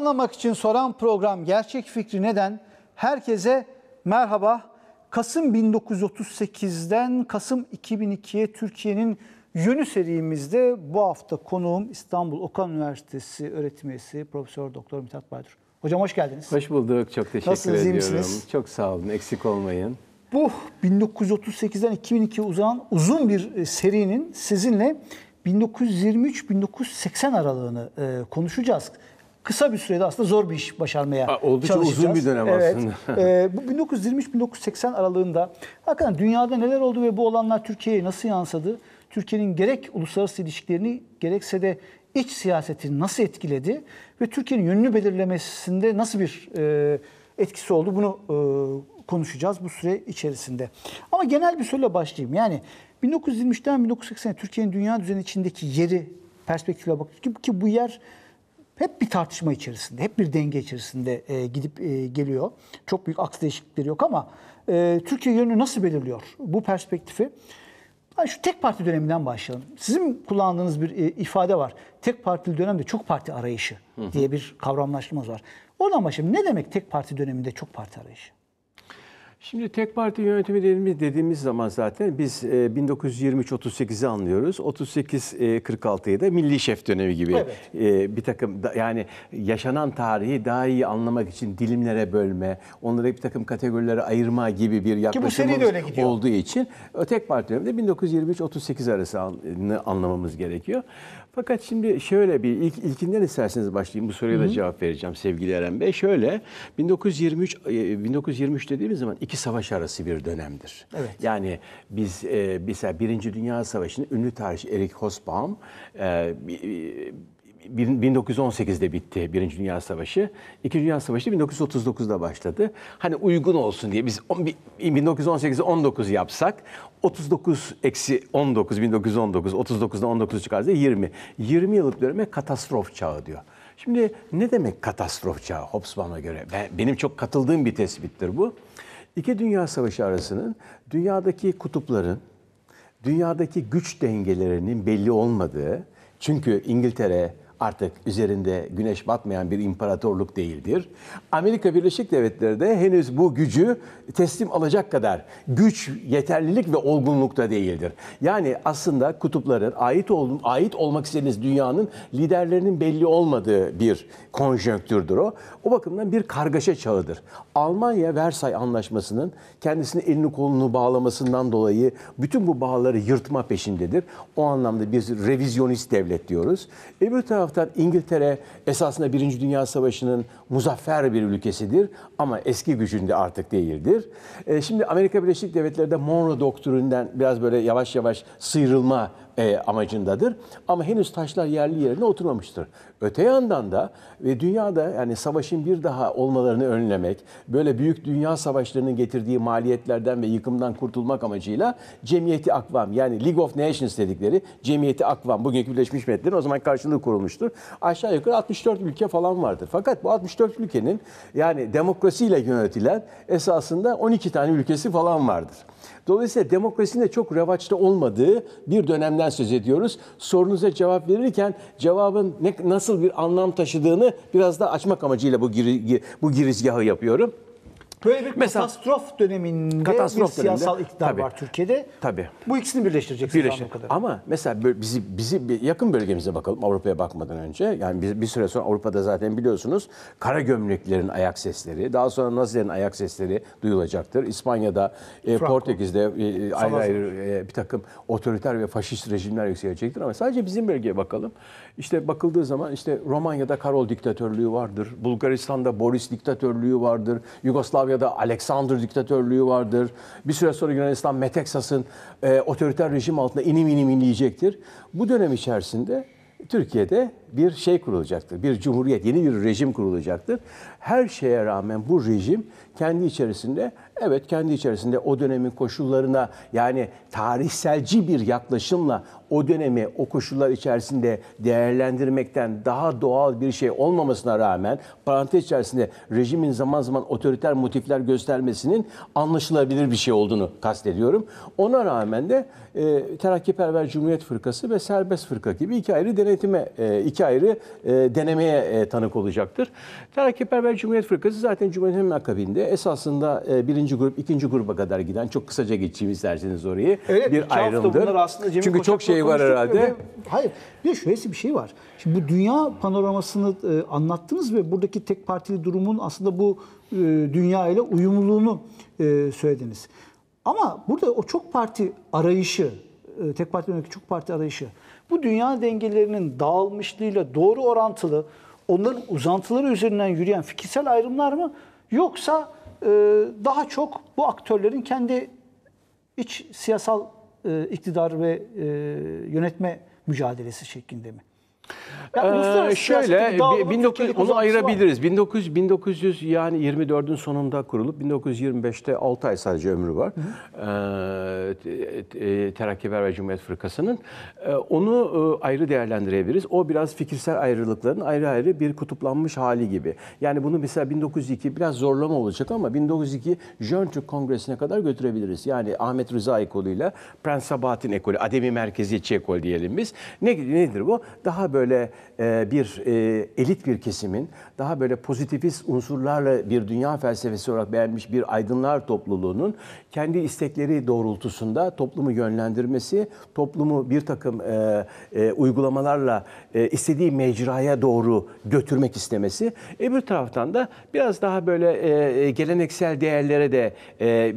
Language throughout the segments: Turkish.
Anlamak için soran program Gerçek Fikri Neden? Herkese merhaba. Kasım 1938'den Kasım 2002'ye Türkiye'nin yönü serimizde bu hafta konuğum İstanbul Okan Üniversitesi öğretim üyesi Profesör Doktor Mithat Baydur. Hocam hoş geldiniz. Hoş bulduk. Çok teşekkür Nasılsınız, ediyorum. Nasılsınız? Çok sağ olun. Eksik olmayın. Bu 1938'den 2002'ye uzanan uzun bir e, serinin sizinle 1923-1980 aralığını e, konuşacağız kısa bir sürede aslında zor bir iş başarmaya A, oldukça çalışacağız. uzun bir dönem evet. aslında. Ee, bu 1923-1980 aralığında hakikaten dünyada neler oldu ve bu olanlar Türkiye'ye nasıl yansıdı? Türkiye'nin gerek uluslararası ilişkilerini gerekse de iç siyasetini nasıl etkiledi ve Türkiye'nin yönünü belirlemesinde nasıl bir e, etkisi oldu bunu e, konuşacağız bu süre içerisinde. Ama genel bir soruyla başlayayım. Yani 1923'ten 1980'e Türkiye'nin dünya düzeni içindeki yeri perspektifle bakıyoruz ki, ki bu yer hep bir tartışma içerisinde, hep bir denge içerisinde e, gidip e, geliyor. Çok büyük aks değişiklikleri yok ama e, Türkiye yönü nasıl belirliyor bu perspektifi? Yani şu tek parti döneminden başlayalım. Sizin kullandığınız bir e, ifade var. Tek partili dönemde çok parti arayışı diye bir kavramlaştırma var. Oradan başlayalım. Ne demek tek parti döneminde çok parti arayışı? Şimdi tek parti yönetimi dediğimiz, dediğimiz zaman zaten biz 1923-38'i e, anlıyoruz. 38-46'yı e, da milli şef dönemi gibi evet. E, bir takım yani yaşanan tarihi daha iyi anlamak için dilimlere bölme, onları bir takım kategorilere ayırma gibi bir yaklaşımımız olduğu için tek parti döneminde 1923-38 arasını anlamamız gerekiyor. Fakat şimdi şöyle bir ilk ilkinden isterseniz başlayayım. Bu soruya da cevap vereceğim sevgili Eren Bey. Şöyle 1923 1923 e, dediğimiz zaman iki savaş arası bir dönemdir. Evet. Yani biz e, mesela Birinci Dünya Savaşı'nın ünlü tarihçi Erik Hobsbawm e, 1918'de bitti Birinci Dünya Savaşı. İkinci Dünya Savaşı da 1939'da başladı. Hani uygun olsun diye biz 1918'i 19 yapsak 39 eksi 19 1919 39'dan 19 çıkarsa 20. 20 yıllık döneme katastrof çağı diyor. Şimdi ne demek katastrof çağı Hobsbawm'a göre? Ben, benim çok katıldığım bir tespittir bu. İki Dünya Savaşı arasının dünyadaki kutupların, dünyadaki güç dengelerinin belli olmadığı, çünkü İngiltere, artık üzerinde güneş batmayan bir imparatorluk değildir. Amerika Birleşik Devletleri de henüz bu gücü teslim alacak kadar güç, yeterlilik ve olgunlukta değildir. Yani aslında kutupların ait ol, ait olmak istediğiniz dünyanın liderlerinin belli olmadığı bir konjonktürdür o. O bakımdan bir kargaşa çağıdır. Almanya Versay Anlaşması'nın kendisini elini kolunu bağlamasından dolayı bütün bu bağları yırtma peşindedir. O anlamda biz revizyonist devlet diyoruz. Öbür taraf taraftan İngiltere esasında Birinci Dünya Savaşı'nın muzaffer bir ülkesidir ama eski gücünde artık değildir. E, şimdi Amerika Birleşik Devletleri de Monroe Doktrin'den biraz böyle yavaş yavaş sıyrılma e, amacındadır. Ama henüz taşlar yerli yerine oturmamıştır. Öte yandan da ve dünyada yani savaşın bir daha olmalarını önlemek, böyle büyük dünya savaşlarının getirdiği maliyetlerden ve yıkımdan kurtulmak amacıyla Cemiyeti Akvam yani League of Nations dedikleri Cemiyeti Akvam bugünkü Birleşmiş Milletler'in o zaman karşılığı kurulmuştur. Aşağı yukarı 64 ülke falan vardır. Fakat bu 64 ülkenin yani demokrasiyle yönetilen esasında 12 tane ülkesi falan vardır. Dolayısıyla demokrasinin de çok revaçta olmadığı bir dönemden söz ediyoruz. Sorunuza cevap verirken cevabın ne, nasıl nasıl bir anlam taşıdığını biraz da açmak amacıyla bu, gir, bu girizgahı yapıyorum. Böyle bir Mesela, katastrof döneminde katastrof bir siyasal döneminde, iktidar tabii, var Türkiye'de. Tabii. Bu ikisini birleştireceksiniz Birleştir. kadar. Ama mesela bizi bizi yakın bölgemize bakalım Avrupa'ya bakmadan önce. Yani bir, bir süre sonra Avrupa'da zaten biliyorsunuz kara gömleklerin ayak sesleri, daha sonra Nazilerin ayak sesleri duyulacaktır. İspanya'da, e, Portekiz'de e, e ayrı ayrı e, bir takım otoriter ve faşist rejimler yükselecektir ama sadece bizim bölgeye bakalım. İşte bakıldığı zaman işte Romanya'da Karol diktatörlüğü vardır. Bulgaristan'da Boris diktatörlüğü vardır. Yugoslavya'da Alexander diktatörlüğü vardır. Bir süre sonra Yunanistan Meteksas'ın e, otoriter rejim altında inim inim inleyecektir. Bu dönem içerisinde Türkiye'de bir şey kurulacaktır. Bir cumhuriyet, yeni bir rejim kurulacaktır. Her şeye rağmen bu rejim kendi içerisinde, evet kendi içerisinde o dönemin koşullarına yani tarihselci bir yaklaşımla o dönemi o koşullar içerisinde değerlendirmekten daha doğal bir şey olmamasına rağmen parantez içerisinde rejimin zaman zaman otoriter motifler göstermesinin anlaşılabilir bir şey olduğunu kastediyorum. Ona rağmen de e, Terakkiperver Cumhuriyet Fırkası ve Serbest Fırka gibi iki ayrı denetime, e, iki ayrı e, denemeye e, tanık olacaktır. Terakkiperver Cumhuriyet Fırkası zaten Cumhuriyet'in hemen akabinde esasında e, birinci grup, ikinci gruba kadar giden çok kısaca geçeyim isterseniz orayı. Evet, bir ayrımdır. Çünkü çok şey şey var herhalde. Ve, hayır. Bir de şöyle bir şey var. Şimdi bu dünya panoramasını e, anlattınız ve buradaki tek partili durumun aslında bu e, dünya ile uyumluluğunu e, söylediniz. Ama burada o çok parti arayışı, e, tek parti yönelik çok parti arayışı bu dünya dengelerinin dağılmışlığıyla doğru orantılı onların uzantıları üzerinden yürüyen fikirsel ayrımlar mı yoksa e, daha çok bu aktörlerin kendi iç siyasal e, iktidar ve e, yönetme mücadelesi şeklinde mi? Ee, şöyle 19, onu ayırabiliriz. 1900 1900 yani 24'ün sonunda kurulup 1925'te 6 ay sadece ömrü var. Ee, e, Terakkiver ve Cumhuriyet Fırkası'nın ee, onu e, ayrı değerlendirebiliriz. O biraz fikirsel ayrılıkların ayrı ayrı bir kutuplanmış hali gibi. Yani bunu mesela 1902 biraz zorlama olacak ama 1902 Jön Türk Kongresi'ne kadar götürebiliriz. Yani Ahmet Rıza ekolüyle Prens Sabahattin ekolü, Ademi Merkeziyetçi ekol diyelim biz. Ne nedir bu? Daha böyle böyle e, bir e, elit bir kesimin daha böyle pozitivist unsurlarla bir dünya felsefesi olarak beğenmiş bir aydınlar topluluğunun kendi istekleri doğrultusunda toplumu yönlendirmesi, toplumu bir takım e, uygulamalarla istediği mecraya doğru götürmek istemesi. Öbür taraftan da biraz daha böyle geleneksel değerlere de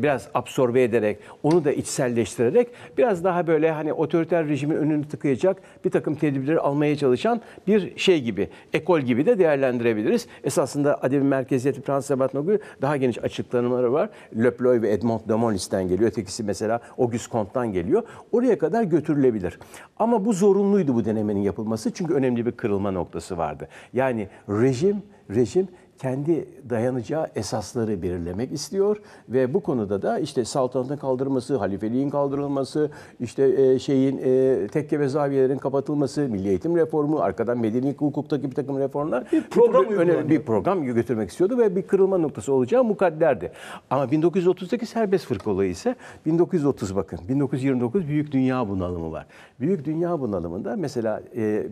biraz absorbe ederek, onu da içselleştirerek biraz daha böyle hani otoriter rejimin önünü tıkayacak bir takım tedbirleri almaya çalışıyor çalışan bir şey gibi, ekol gibi de değerlendirebiliriz. Esasında edebi merkeziyeti Fransız Sabat daha geniş açıklanımları var. Leploy ve Edmond de Montlis'ten geliyor. Ötekisi mesela Auguste Comte'dan geliyor. Oraya kadar götürülebilir. Ama bu zorunluydu bu denemenin yapılması. Çünkü önemli bir kırılma noktası vardı. Yani rejim, rejim kendi dayanacağı esasları belirlemek istiyor ve bu konuda da işte saltanatın kaldırılması, halifeliğin kaldırılması, işte e, şeyin e, tekke ve zaviyelerin kapatılması, milli eğitim reformu, arkadan medeni hukuktaki bir takım reformlar bir program bir, önemli bir program götürmek istiyordu ve bir kırılma noktası olacağı mukadderdi. Ama 1930'daki serbest olayı ise 1930 bakın 1929 büyük dünya bunalımı var. Büyük dünya bunalımında mesela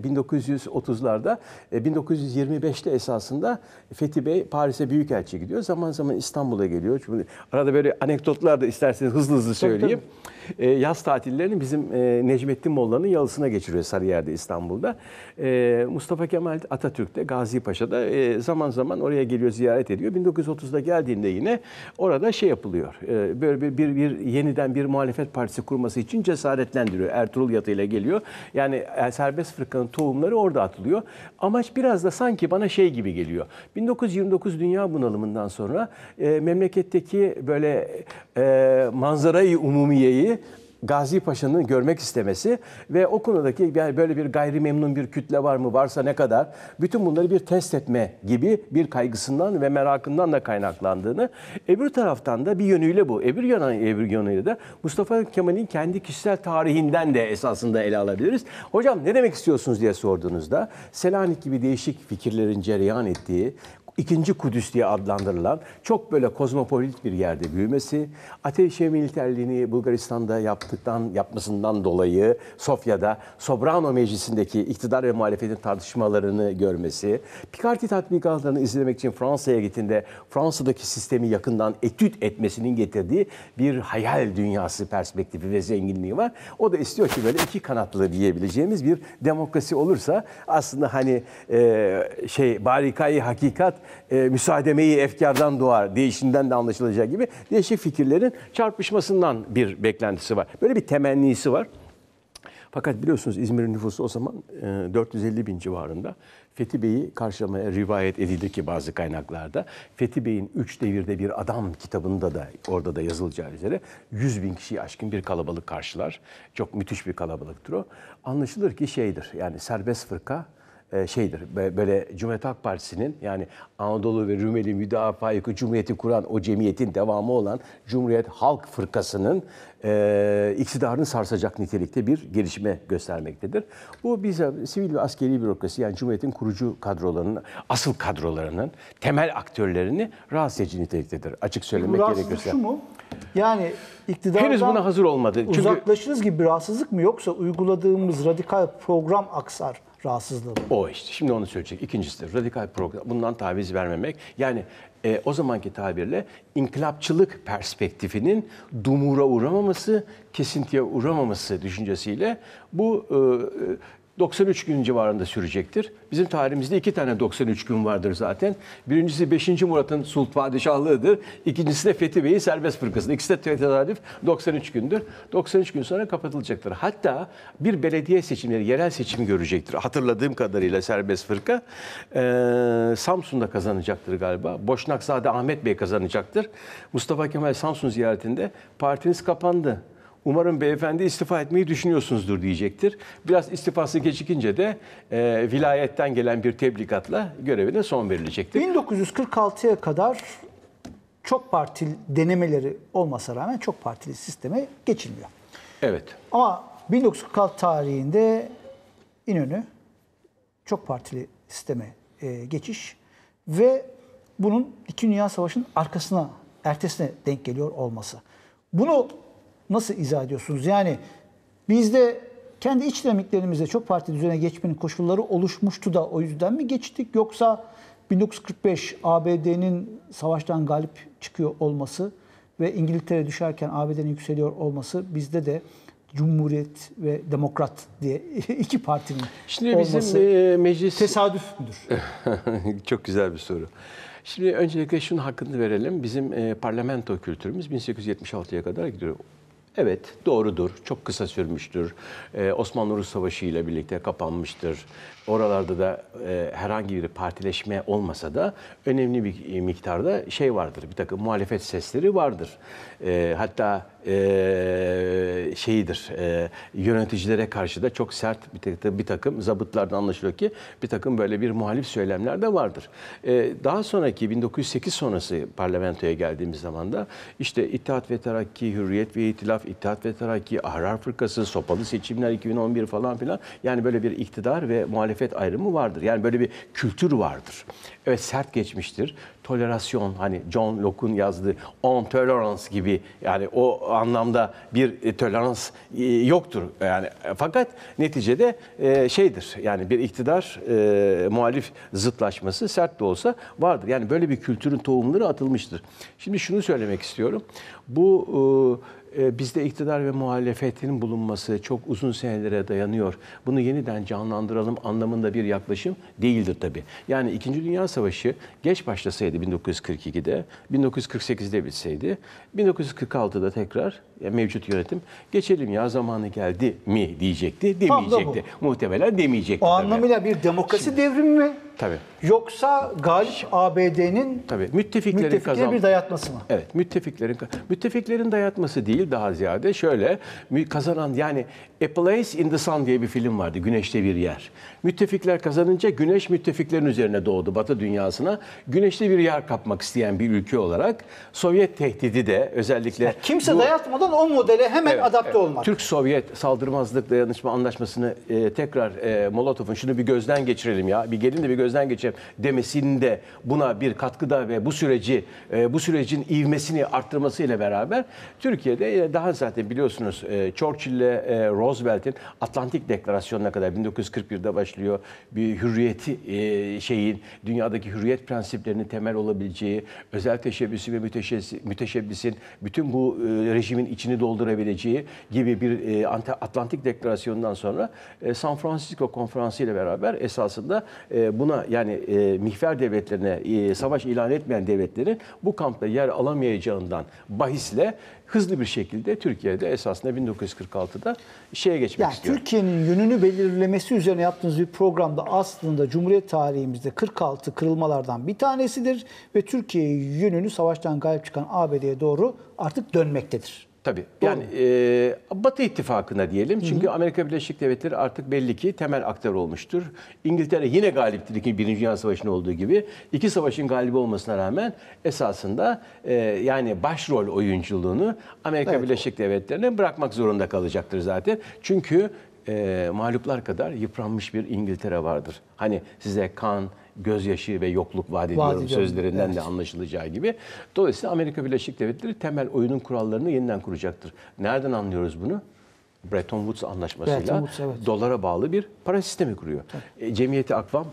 1930'larda e, 1925'te esasında Fethi Fethi Bey Paris'e Büyükelçi gidiyor. Zaman zaman İstanbul'a geliyor. Çünkü arada böyle anekdotlar da isterseniz hızlı hızlı söyleyeyim. E, yaz tatillerini bizim e, Necmettin Molla'nın yalısına geçiriyor Sarıyer'de İstanbul'da. E, Mustafa Kemal Atatürk'te Gazi Paşa'da e, zaman zaman oraya geliyor ziyaret ediyor. 1930'da geldiğinde yine orada şey yapılıyor. E, böyle bir, bir, bir yeniden bir muhalefet partisi kurması için cesaretlendiriyor. Ertuğrul Yatı ile geliyor. Yani e, serbest fırkanın tohumları orada atılıyor. Amaç biraz da sanki bana şey gibi geliyor. 19 1929 dünya bunalımından sonra e, memleketteki böyle e, manzarayı umumiyeyi Gazi Paşa'nın görmek istemesi ve o konudaki yani böyle bir gayri memnun bir kütle var mı varsa ne kadar bütün bunları bir test etme gibi bir kaygısından ve merakından da kaynaklandığını öbür taraftan da bir yönüyle bu öbür yana öbür yönüyle de Mustafa Kemal'in kendi kişisel tarihinden de esasında ele alabiliriz. Hocam ne demek istiyorsunuz diye sorduğunuzda Selanik gibi değişik fikirlerin cereyan ettiği ikinci Kudüs diye adlandırılan çok böyle kozmopolit bir yerde büyümesi, ateşe militerliğini Bulgaristan'da yaptıktan yapmasından dolayı Sofya'da Sobrano Meclisi'ndeki iktidar ve muhalefetin tartışmalarını görmesi, Picard'i tatbikatlarını izlemek için Fransa'ya gittiğinde Fransa'daki sistemi yakından etüt etmesinin getirdiği bir hayal dünyası perspektifi ve zenginliği var. O da istiyor ki böyle iki kanatlı diyebileceğimiz bir demokrasi olursa aslında hani e, şey barikayı hakikat e, müsaademeyi efkardan doğar değişinden de anlaşılacak gibi değişik fikirlerin çarpışmasından bir beklentisi var. Böyle bir temennisi var. Fakat biliyorsunuz İzmir'in nüfusu o zaman 450 e, bin civarında. Fethi Bey'i karşılamaya rivayet edildi ki bazı kaynaklarda. Fethi Bey'in Üç Devirde Bir Adam kitabında da orada da yazılacağı üzere 100 bin kişiyi aşkın bir kalabalık karşılar. Çok müthiş bir kalabalıktır o. Anlaşılır ki şeydir yani serbest fırka e, şeydir böyle Cumhuriyet Halk Partisi'nin yani Anadolu ve Rumeli Müdafaa Hukuku Cumhuriyeti kuran o cemiyetin devamı olan Cumhuriyet Halk Fırkası'nın e, iktidarını sarsacak nitelikte bir gelişme göstermektedir. Bu bize sivil ve askeri bürokrasi yani Cumhuriyet'in kurucu kadrolarının, asıl kadrolarının temel aktörlerini rahatsız edici niteliktedir. Açık söylemek gerekirse. bu gerekirse. şu mu? Yani iktidardan Henüz buna hazır olmadı. Çünkü... Uzaklaşınız gibi bir rahatsızlık mı yoksa uyguladığımız radikal program aksar rahatsızlığı. O işte şimdi onu söyleyecek. İkincisi de radikal program. Bundan taviz vermemek. Yani e, o zamanki tabirle inkılapçılık perspektifinin dumura uğramaması, kesintiye uğramaması düşüncesiyle bu e, e, 93 gün civarında sürecektir. Bizim tarihimizde iki tane 93 gün vardır zaten. Birincisi 5. Murat'ın Sultan Padişahlığı'dır. İkincisi de Fethi Bey'in serbest fırkası. İkisi de tesadüf 93 gündür. 93 gün sonra kapatılacaktır. Hatta bir belediye seçimleri, yerel seçim görecektir. Hatırladığım kadarıyla serbest fırka e, Samsun'da kazanacaktır galiba. Boşnakzade Ahmet Bey kazanacaktır. Mustafa Kemal Samsun ziyaretinde partiniz kapandı umarım beyefendi istifa etmeyi düşünüyorsunuzdur diyecektir. Biraz istifası gecikince de e, vilayetten gelen bir tebligatla görevine son verilecektir. 1946'ya kadar çok partili denemeleri olmasa rağmen çok partili sisteme geçilmiyor. Evet. Ama 1946 tarihinde İnönü çok partili sisteme e, geçiş ve bunun İki Dünya Savaşı'nın arkasına, ertesine denk geliyor olması. Bunu nasıl izah ediyorsunuz? Yani bizde kendi iç dinamiklerimizde çok parti düzene geçmenin koşulları oluşmuştu da o yüzden mi geçtik? Yoksa 1945 ABD'nin savaştan galip çıkıyor olması ve İngiltere düşerken ABD'nin yükseliyor olması bizde de Cumhuriyet ve Demokrat diye iki partinin Şimdi olması bizim e, meclis tesadüf müdür? Çok güzel bir soru. Şimdi öncelikle şunun hakkını verelim. Bizim e, parlamento kültürümüz 1876'ya kadar gidiyor. Evet, doğrudur. Çok kısa sürmüştür. Ee, Osmanlı-Rus Savaşı ile birlikte kapanmıştır. Oralarda da e, herhangi bir partileşme olmasa da önemli bir e, miktarda şey vardır. Bir takım muhalefet sesleri vardır. E, hatta e, şeyidir e, yöneticilere karşı da çok sert bir takım, bir takım zabıtlardan anlaşılıyor ki bir takım böyle bir muhalif söylemler de vardır. E, daha sonraki 1908 sonrası parlamentoya geldiğimiz zaman da işte İttihat ve Terakki, Hürriyet ve İtilaf, İttihat ve Terakki, Ahrar Fırkası, Sopalı Seçimler 2011 falan filan yani böyle bir iktidar ve muhalif muhalefet ayrımı vardır. Yani böyle bir kültür vardır. Evet sert geçmiştir. Tolerasyon hani John Locke'un yazdığı on tolerance gibi yani o anlamda bir e, tolerans e, yoktur. Yani e, fakat neticede şeydir. Yani bir iktidar muhalif zıtlaşması sert de olsa vardır. Yani böyle bir kültürün tohumları atılmıştır. Şimdi şunu söylemek istiyorum. Bu ee, bizde iktidar ve muhalefetin bulunması çok uzun senelere dayanıyor. Bunu yeniden canlandıralım anlamında bir yaklaşım değildir tabii. Yani 2. Dünya Savaşı geç başlasaydı 1942'de, 1948'de bitseydi, 1946'da tekrar e, mevcut yönetim geçelim ya zamanı geldi mi diyecekti demeyecekti. Muhtemelen demeyecekti. O tabii. anlamıyla bir demokrasi Şimdi, devrimi mi? Tabii. Yoksa galip ABD'nin tabii müttefiklerin müttefikleri bir dayatması mı? Evet, müttefiklerin müttefiklerin dayatması değil daha ziyade şöyle kazanan yani A Place in the Sun diye bir film vardı. Güneşte bir yer. Müttefikler kazanınca güneş müttefiklerin üzerine doğdu Batı dünyasına. Güneşte bir yer kapmak isteyen bir ülke olarak Sovyet tehdidi de özellikle yani kimse dayatmadan model o modele hemen evet, adapte evet. olmak. Türk-Sovyet saldırmazlık dayanışma anlaşmasını e, tekrar e, Molotov'un şunu bir gözden geçirelim ya. Bir gelin de bir gözden geçirelim demesinde buna bir katkıda ve bu süreci e, bu sürecin ivmesini arttırmasıyla beraber Türkiye'de e, daha zaten biliyorsunuz e, Churchill ile e, Roosevelt'in Atlantik Deklarasyonu'na kadar 1941'de başlıyor. Bir hürriyeti e, şeyin dünyadaki hürriyet prensiplerinin temel olabileceği özel teşebbüsü ve müteşebbisin bütün bu e, rejimin içi içini doldurabileceği gibi bir e, Atlantik Deklarasyonu'ndan sonra e, San Francisco Konferansı ile beraber esasında e, buna yani mihver devletlerine savaş ilan etmeyen devletlerin bu kampta yer alamayacağından bahisle hızlı bir şekilde Türkiye'de esasında 1946'da şeye geçmek yani istiyor. Türkiye'nin yönünü belirlemesi üzerine yaptığınız bir programda aslında Cumhuriyet tarihimizde 46 kırılmalardan bir tanesidir ve Türkiye yönünü savaştan galip çıkan ABD'ye doğru artık dönmektedir. Tabii. Yani e, Batı ittifakına diyelim. Çünkü hı hı. Amerika Birleşik Devletleri artık belli ki temel aktör olmuştur. İngiltere yine galiptir ki Birinci Dünya Savaşı'nın olduğu gibi. iki savaşın galibi olmasına rağmen esasında e, yani başrol oyunculuğunu Amerika evet. Birleşik Devletleri'ne bırakmak zorunda kalacaktır zaten. Çünkü e, mağluplar kadar yıpranmış bir İngiltere vardır. Hani size kan, gözyaşı ve yokluk vaat ediyorum sözlerinden evet. de anlaşılacağı gibi. Dolayısıyla Amerika Birleşik Devletleri temel oyunun kurallarını yeniden kuracaktır. Nereden anlıyoruz bunu? Bretton Woods anlaşmasıyla Bretton Woods, evet. dolara bağlı bir para sistemi kuruyor. E, Cemiyeti Akvam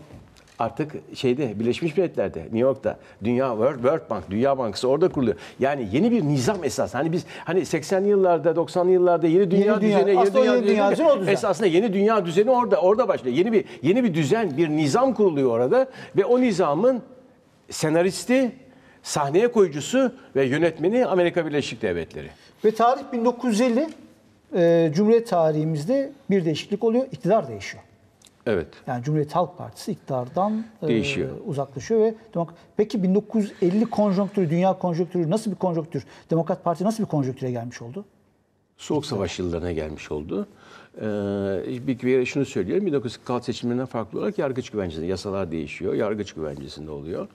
artık şeyde Birleşmiş Milletler'de New York'ta Dünya World, World Bank, Dünya Bankası orada kuruluyor. Yani yeni bir nizam esas. Hani biz hani 80'li yıllarda, 90'lı yıllarda yeni dünya yeni düzeni, dünya, yeni dünya, yeni dünya düzeni, düzen. esasında yeni dünya düzeni orada orada başlıyor. Yeni bir yeni bir düzen, bir nizam kuruluyor orada ve o nizamın senaristi, sahneye koyucusu ve yönetmeni Amerika Birleşik Devletleri. Ve tarih 1950 e, Cumhuriyet tarihimizde bir değişiklik oluyor, iktidar değişiyor. Evet. Yani Cumhuriyet Halk Partisi iktidardan e, Değişiyor. E, uzaklaşıyor ve demok peki 1950 konjonktürü, dünya konjonktürü nasıl bir konjonktür? Demokrat Parti nasıl bir konjonktüre gelmiş oldu? Soğuk İktidar. Savaş yıllarına gelmiş oldu. Ee, bir kere şunu söyleyelim, 1946 seçimlerinden farklı olarak yargıç güvencesinde, yasalar değişiyor, yargıç güvencesinde oluyor.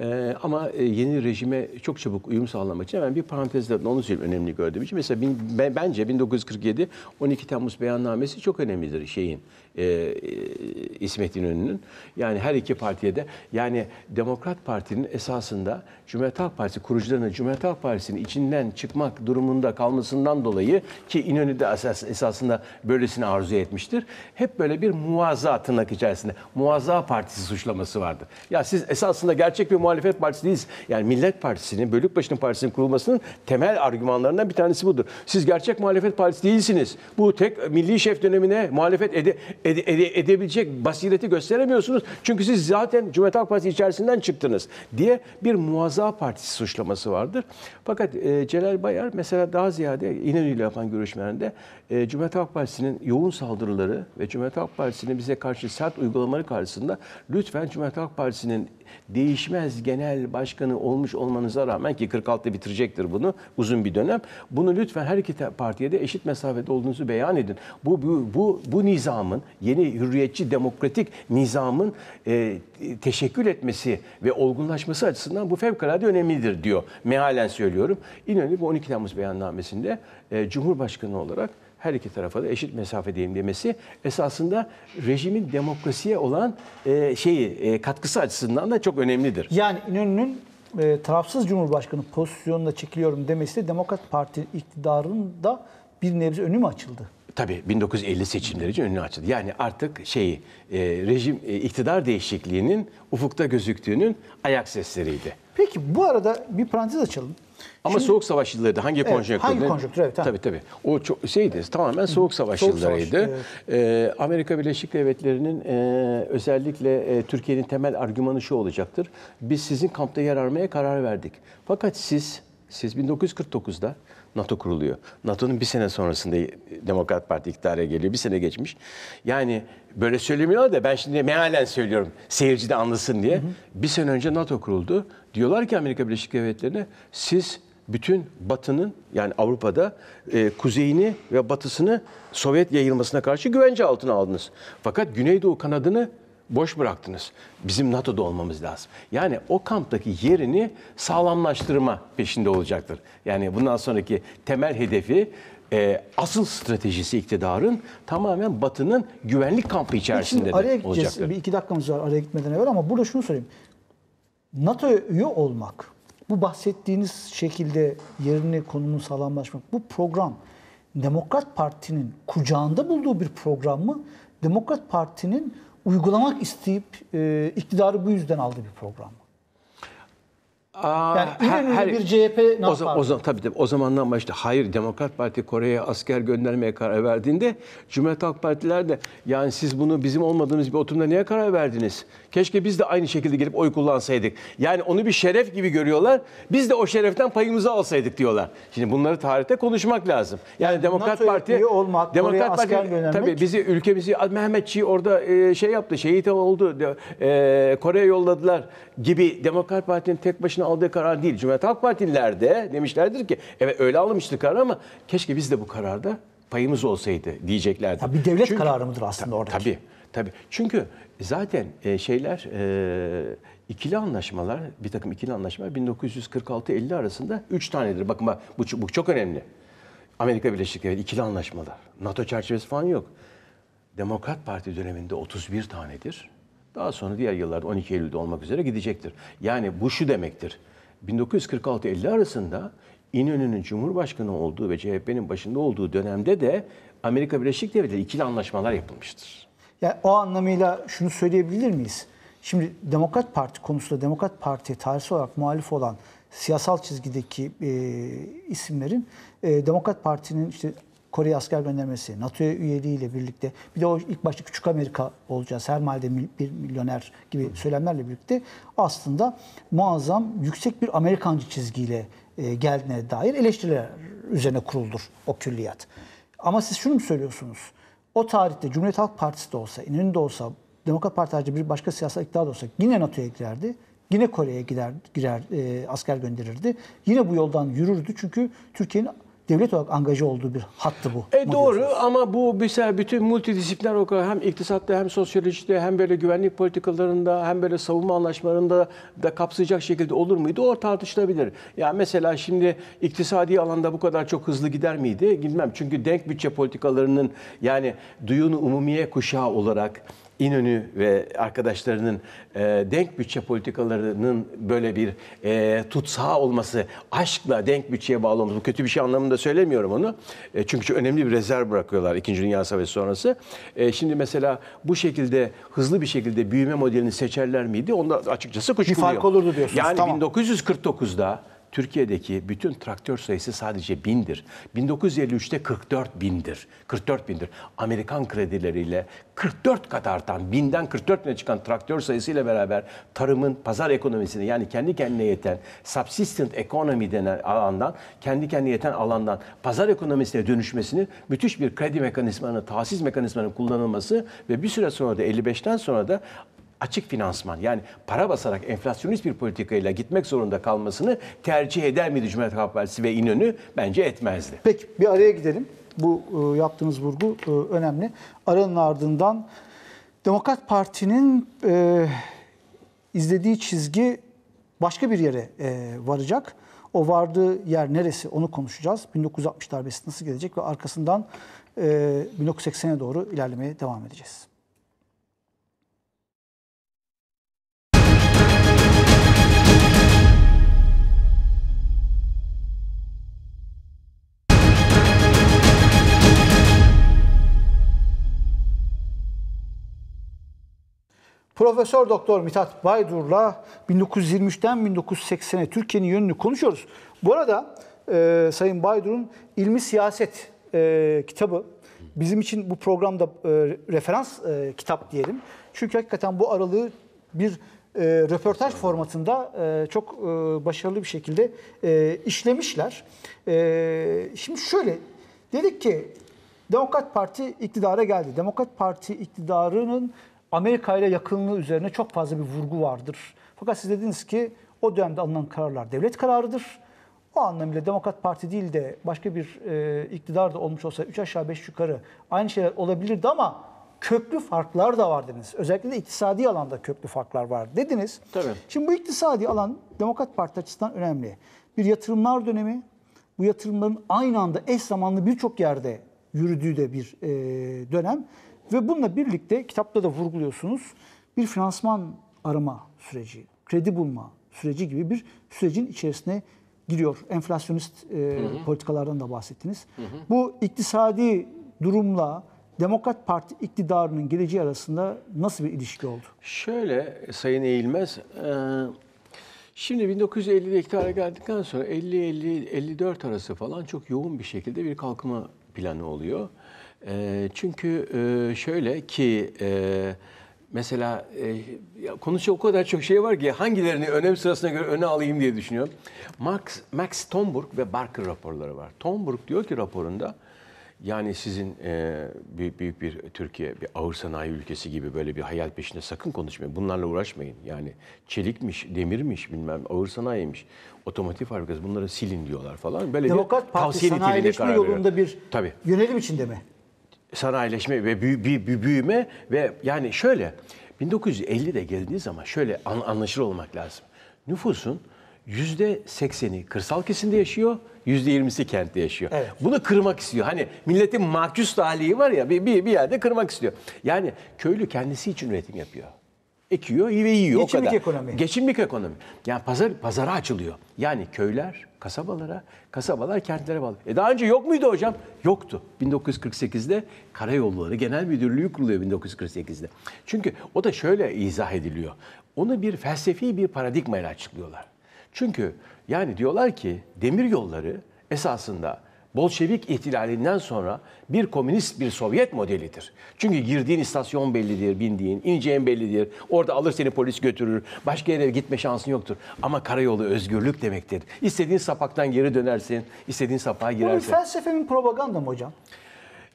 Ee, ama e, yeni rejime çok çabuk uyum sağlamak için hemen bir parantezle onu söyleyeyim önemli gördüğüm için. Mesela bin, bence 1947 12 Temmuz beyannamesi çok önemlidir şeyin, e, e, İsmet İnönü'nün. Yani her iki partiye de yani Demokrat Parti'nin esasında Cumhuriyet Halk Partisi kurucularının Cumhuriyet Halk Partisi'nin içinden çıkmak durumunda kalmasından dolayı ki İnönü de esas, esasında böylesini arzu etmiştir. Hep böyle bir muazza tırnak içerisinde muazza partisi suçlaması vardır. Ya siz esasında gerçek bir muhalefet partisi değiliz. Yani Millet Partisi'nin, Bölükbaşı'nın partisinin kurulmasının temel argümanlarından bir tanesi budur. Siz gerçek muhalefet partisi değilsiniz. Bu tek milli şef dönemine muhalefet ede, ede, ede, edebilecek basireti gösteremiyorsunuz. Çünkü siz zaten Cumhuriyet Halk Partisi içerisinden çıktınız diye bir muazza partisi suçlaması vardır. Fakat e, Celal Bayar mesela daha ziyade İnönü ile yapan görüşmelerinde e, Cumhuriyet Halk Partisi'nin yoğun saldırıları ve Cumhuriyet Halk Partisi'nin bize karşı sert uygulamaları karşısında lütfen Cumhuriyet Halk Partisi'nin değişmez genel başkanı olmuş olmanıza rağmen ki 46'da bitirecektir bunu uzun bir dönem. Bunu lütfen her iki partiye de eşit mesafede olduğunuzu beyan edin. Bu bu bu, bu nizamın yeni hürriyetçi demokratik nizamın e, teşekkül etmesi ve olgunlaşması açısından bu fevkalade önemlidir diyor. Mealen söylüyorum. İnönü bu 12 Temmuz beyannamesinde e, Cumhurbaşkanı olarak her iki tarafa da eşit mesafedeyim demesi esasında rejimin demokrasiye olan e, şeyi e, katkısı açısından da çok önemlidir. Yani İnönü'nün e, tarafsız cumhurbaşkanı pozisyonuna çekiliyorum demesi de Demokrat Parti iktidarında bir nebze önü mü açıldı? Tabii 1950 seçimleri için önünü açıldı. Yani artık şeyi e, rejim e, iktidar değişikliğinin ufukta gözüktüğünün ayak sesleriydi. Peki bu arada bir parantez açalım. Ama Şimdi, Soğuk Savaş yıllarıydı. Hangi evet, konjonktür? Hangi konjonktür? Evet, tamam. Tabii tabii. O çok şeydi. Tamamen Soğuk Savaş Soğuk yıllarıydı. Savaş, evet. e, Amerika Birleşik Devletleri'nin e, özellikle e, Türkiye'nin temel argümanı şu olacaktır. Biz sizin kampta yer armaya karar verdik. Fakat siz siz 1949'da NATO kuruluyor. NATO'nun bir sene sonrasında Demokrat Parti iktidara geliyor. Bir sene geçmiş. Yani böyle söylemiyorlar da ben şimdi mealen söylüyorum seyirci de anlasın diye. Hı hı. Bir sene önce NATO kuruldu. Diyorlar ki Amerika Birleşik Devletleri'ne siz bütün batının yani Avrupa'da e, kuzeyini ve batısını Sovyet yayılmasına karşı güvence altına aldınız. Fakat Güneydoğu kanadını boş bıraktınız. Bizim NATO'da olmamız lazım. Yani o kamptaki yerini sağlamlaştırma peşinde olacaktır. Yani bundan sonraki temel hedefi e, asıl stratejisi iktidarın tamamen Batı'nın güvenlik kampı içerisinde Şimdi araya gideceğiz. olacaktır. Bir iki dakikamız var araya gitmeden evvel ama burada şunu söyleyeyim. NATO üye olmak, bu bahsettiğiniz şekilde yerini, konumunu sağlamlaşmak, bu program Demokrat Parti'nin kucağında bulduğu bir program mı? Demokrat Parti'nin uygulamak isteyip e, iktidarı bu yüzden aldı bir program yani İnönü'yle her, bir CHP ne o, zaman, o zaman tabii tabii o zamandan başta hayır Demokrat Parti Kore'ye asker göndermeye karar verdiğinde Cumhuriyet Halk Partiler de yani siz bunu bizim olmadığımız bir oturumda niye karar verdiniz? Keşke biz de aynı şekilde gelip oy kullansaydık. Yani onu bir şeref gibi görüyorlar. Biz de o şereften payımızı alsaydık diyorlar. Şimdi bunları tarihte konuşmak lazım. Yani, Demokrat NATO Parti olmak, Demokrat Parti tabii bizi ülkemizi ah, Mehmetçi orada e, şey yaptı. Şehit oldu. E, Kore'ye yolladılar gibi Demokrat Parti'nin tek başına Partisi'nin aldığı karar değil. Cumhuriyet Halk Partililer de demişlerdir ki evet öyle almıştık karar ama keşke biz de bu kararda payımız olsaydı diyeceklerdi. Ya bir devlet Çünkü, kararı mıdır aslında orada? Tabii. Tabii. Çünkü zaten e, şeyler e, ikili anlaşmalar, bir takım ikili anlaşmalar 1946-50 arasında 3 tanedir. Bakın bak bu, bu çok önemli. Amerika Birleşik Devletleri ikili anlaşmalar. NATO çerçevesi falan yok. Demokrat Parti döneminde 31 tanedir. Daha sonra diğer yıllarda 12 Eylül'de olmak üzere gidecektir. Yani bu şu demektir. 1946-50 arasında İnönü'nün Cumhurbaşkanı olduğu ve CHP'nin başında olduğu dönemde de Amerika Birleşik Devletleri ikili anlaşmalar yapılmıştır. Yani o anlamıyla şunu söyleyebilir miyiz? Şimdi Demokrat Parti konusunda Demokrat Parti tarihsel olarak muhalif olan siyasal çizgideki e, isimlerin e, Demokrat Parti'nin işte Kore asker göndermesi, NATO üyeliğiyle birlikte bir de o ilk başta küçük Amerika olacağız her mahallede bir milyoner gibi söylemlerle birlikte aslında muazzam yüksek bir Amerikancı çizgiyle e, geldiğine dair eleştiriler üzerine kuruldur o külliyat. Ama siz şunu mu söylüyorsunuz? O tarihte Cumhuriyet Halk Partisi de olsa, İnönü de olsa, Demokrat Parti harici bir başka siyasal iktidar da olsa yine NATO'ya girerdi. Yine Kore'ye gider, girer, e, asker gönderirdi. Yine bu yoldan yürürdü çünkü Türkiye'nin devlet olarak angaja olduğu bir hattı bu. E doğru ama bu mesela bütün multidisipliner olarak hem iktisatta hem sosyolojide hem böyle güvenlik politikalarında hem böyle savunma anlaşmalarında da kapsayacak şekilde olur muydu? O tartışılabilir. Ya yani mesela şimdi iktisadi alanda bu kadar çok hızlı gider miydi? Bilmem. Çünkü denk bütçe politikalarının yani duyun umumiye kuşağı olarak İnönü ve arkadaşlarının e, denk bütçe politikalarının böyle bir e, tutsağı olması, aşkla denk bütçeye bağlı olması, bu kötü bir şey anlamında söylemiyorum onu. E, çünkü önemli bir rezerv bırakıyorlar İkinci Dünya Savaşı sonrası. E, şimdi mesela bu şekilde hızlı bir şekilde büyüme modelini seçerler miydi? Onda açıkçası kuşkuluyum. Bir fark olurdu diyorsunuz. Yani tamam. 1949'da Türkiye'deki bütün traktör sayısı sadece bindir. 1953'te 44 bindir. 44 bindir. Amerikan kredileriyle 44 kat artan, binden 44 bine çıkan traktör sayısıyla beraber tarımın pazar ekonomisini yani kendi kendine yeten subsistent ekonomi denen alandan, kendi kendine yeten alandan pazar ekonomisine dönüşmesini müthiş bir kredi mekanizmanı, tahsis mekanizmanın kullanılması ve bir süre sonra da 55'ten sonra da açık finansman yani para basarak enflasyonist bir politikayla gitmek zorunda kalmasını tercih eder miydi Cumhuriyet Halk Partisi ve İnönü? Bence etmezdi. Peki bir araya gidelim. Bu e, yaptığınız vurgu e, önemli. Aranın ardından Demokrat Parti'nin e, izlediği çizgi başka bir yere e, varacak. O vardığı yer neresi onu konuşacağız. 1960 darbesi nasıl gelecek ve arkasından e, 1980'e doğru ilerlemeye devam edeceğiz. Profesör Doktor Mithat Baydur'la 1923'ten 1980'e Türkiye'nin yönünü konuşuyoruz. Bu arada e, Sayın Baydur'un İlmi Siyaset e, kitabı bizim için bu programda e, referans e, kitap diyelim. Çünkü hakikaten bu aralığı bir e, röportaj formatında e, çok e, başarılı bir şekilde e, işlemişler. E, şimdi şöyle dedik ki Demokrat Parti iktidara geldi. Demokrat Parti iktidarının Amerika ile yakınlığı üzerine çok fazla bir vurgu vardır. Fakat siz dediniz ki o dönemde alınan kararlar devlet kararıdır. O anlamıyla Demokrat Parti değil de başka bir e, iktidar da olmuş olsa 3 aşağı 5 yukarı aynı şeyler olabilirdi ama köklü farklar da var dediniz. Özellikle de iktisadi alanda köklü farklar var dediniz. Tabii. Şimdi bu iktisadi alan Demokrat Parti açısından önemli. Bir yatırımlar dönemi, bu yatırımların aynı anda eş zamanlı birçok yerde yürüdüğü de bir e, dönem. Ve bununla birlikte kitapta da vurguluyorsunuz bir finansman arama süreci, kredi bulma süreci gibi bir sürecin içerisine giriyor. Enflasyonist e, hı hı. politikalardan da bahsettiniz. Hı hı. Bu iktisadi durumla Demokrat Parti iktidarının geleceği arasında nasıl bir ilişki oldu? Şöyle Sayın Eğilmez, e, şimdi 1950'de iktidara geldikten sonra 50-54 arası falan çok yoğun bir şekilde bir kalkınma planı oluyor. E, çünkü e, şöyle ki e, mesela e, konuşacak o kadar çok şey var ki hangilerini önem sırasına göre öne alayım diye düşünüyorum. Max, Max Tomburg ve Barker raporları var. Tomburg diyor ki raporunda yani sizin e, büyük, büyük bir Türkiye, bir ağır sanayi ülkesi gibi böyle bir hayal peşinde sakın konuşmayın. Bunlarla uğraşmayın. Yani çelikmiş, demirmiş bilmem ağır sanayiymiş, otomotiv fabrikası bunları silin diyorlar falan. Böyle Demokrat bir Parti tavsiye niteliğinde sanayileşme yolunda bir Tabii. yönelim içinde mi? sanayileşme ve büyü, büyü, büyüme ve yani şöyle 1950'de geldiği zaman şöyle anlaşılır olmak lazım. Nüfusun %80'i kırsal kesimde yaşıyor, %20'si kentte yaşıyor. Evet. Bunu kırmak istiyor. Hani milletin makus hali var ya bir, bir, bir yerde kırmak istiyor. Yani köylü kendisi için üretim yapıyor. Ekiyor ve yiyor Geçimlik o kadar. Geçimlik ekonomi. Geçimlik ekonomi. Yani pazar, pazara açılıyor. Yani köyler kasabalara, kasabalar kentlere bağlı. E daha önce yok muydu hocam? Yoktu. 1948'de Karayolları Genel Müdürlüğü kuruluyor 1948'de. Çünkü o da şöyle izah ediliyor. Onu bir felsefi bir paradigma ile açıklıyorlar. Çünkü yani diyorlar ki demir yolları esasında Bolşevik ihtilalinden sonra bir komünist bir Sovyet modelidir. Çünkü girdiğin istasyon bellidir, bindiğin, ineceğin bellidir. Orada alır seni polis götürür. Başka yere gitme şansın yoktur. Ama karayolu özgürlük demektir. İstediğin sapaktan geri dönersin, istediğin sapağa girersin. Bu felsefenin propaganda mı hocam?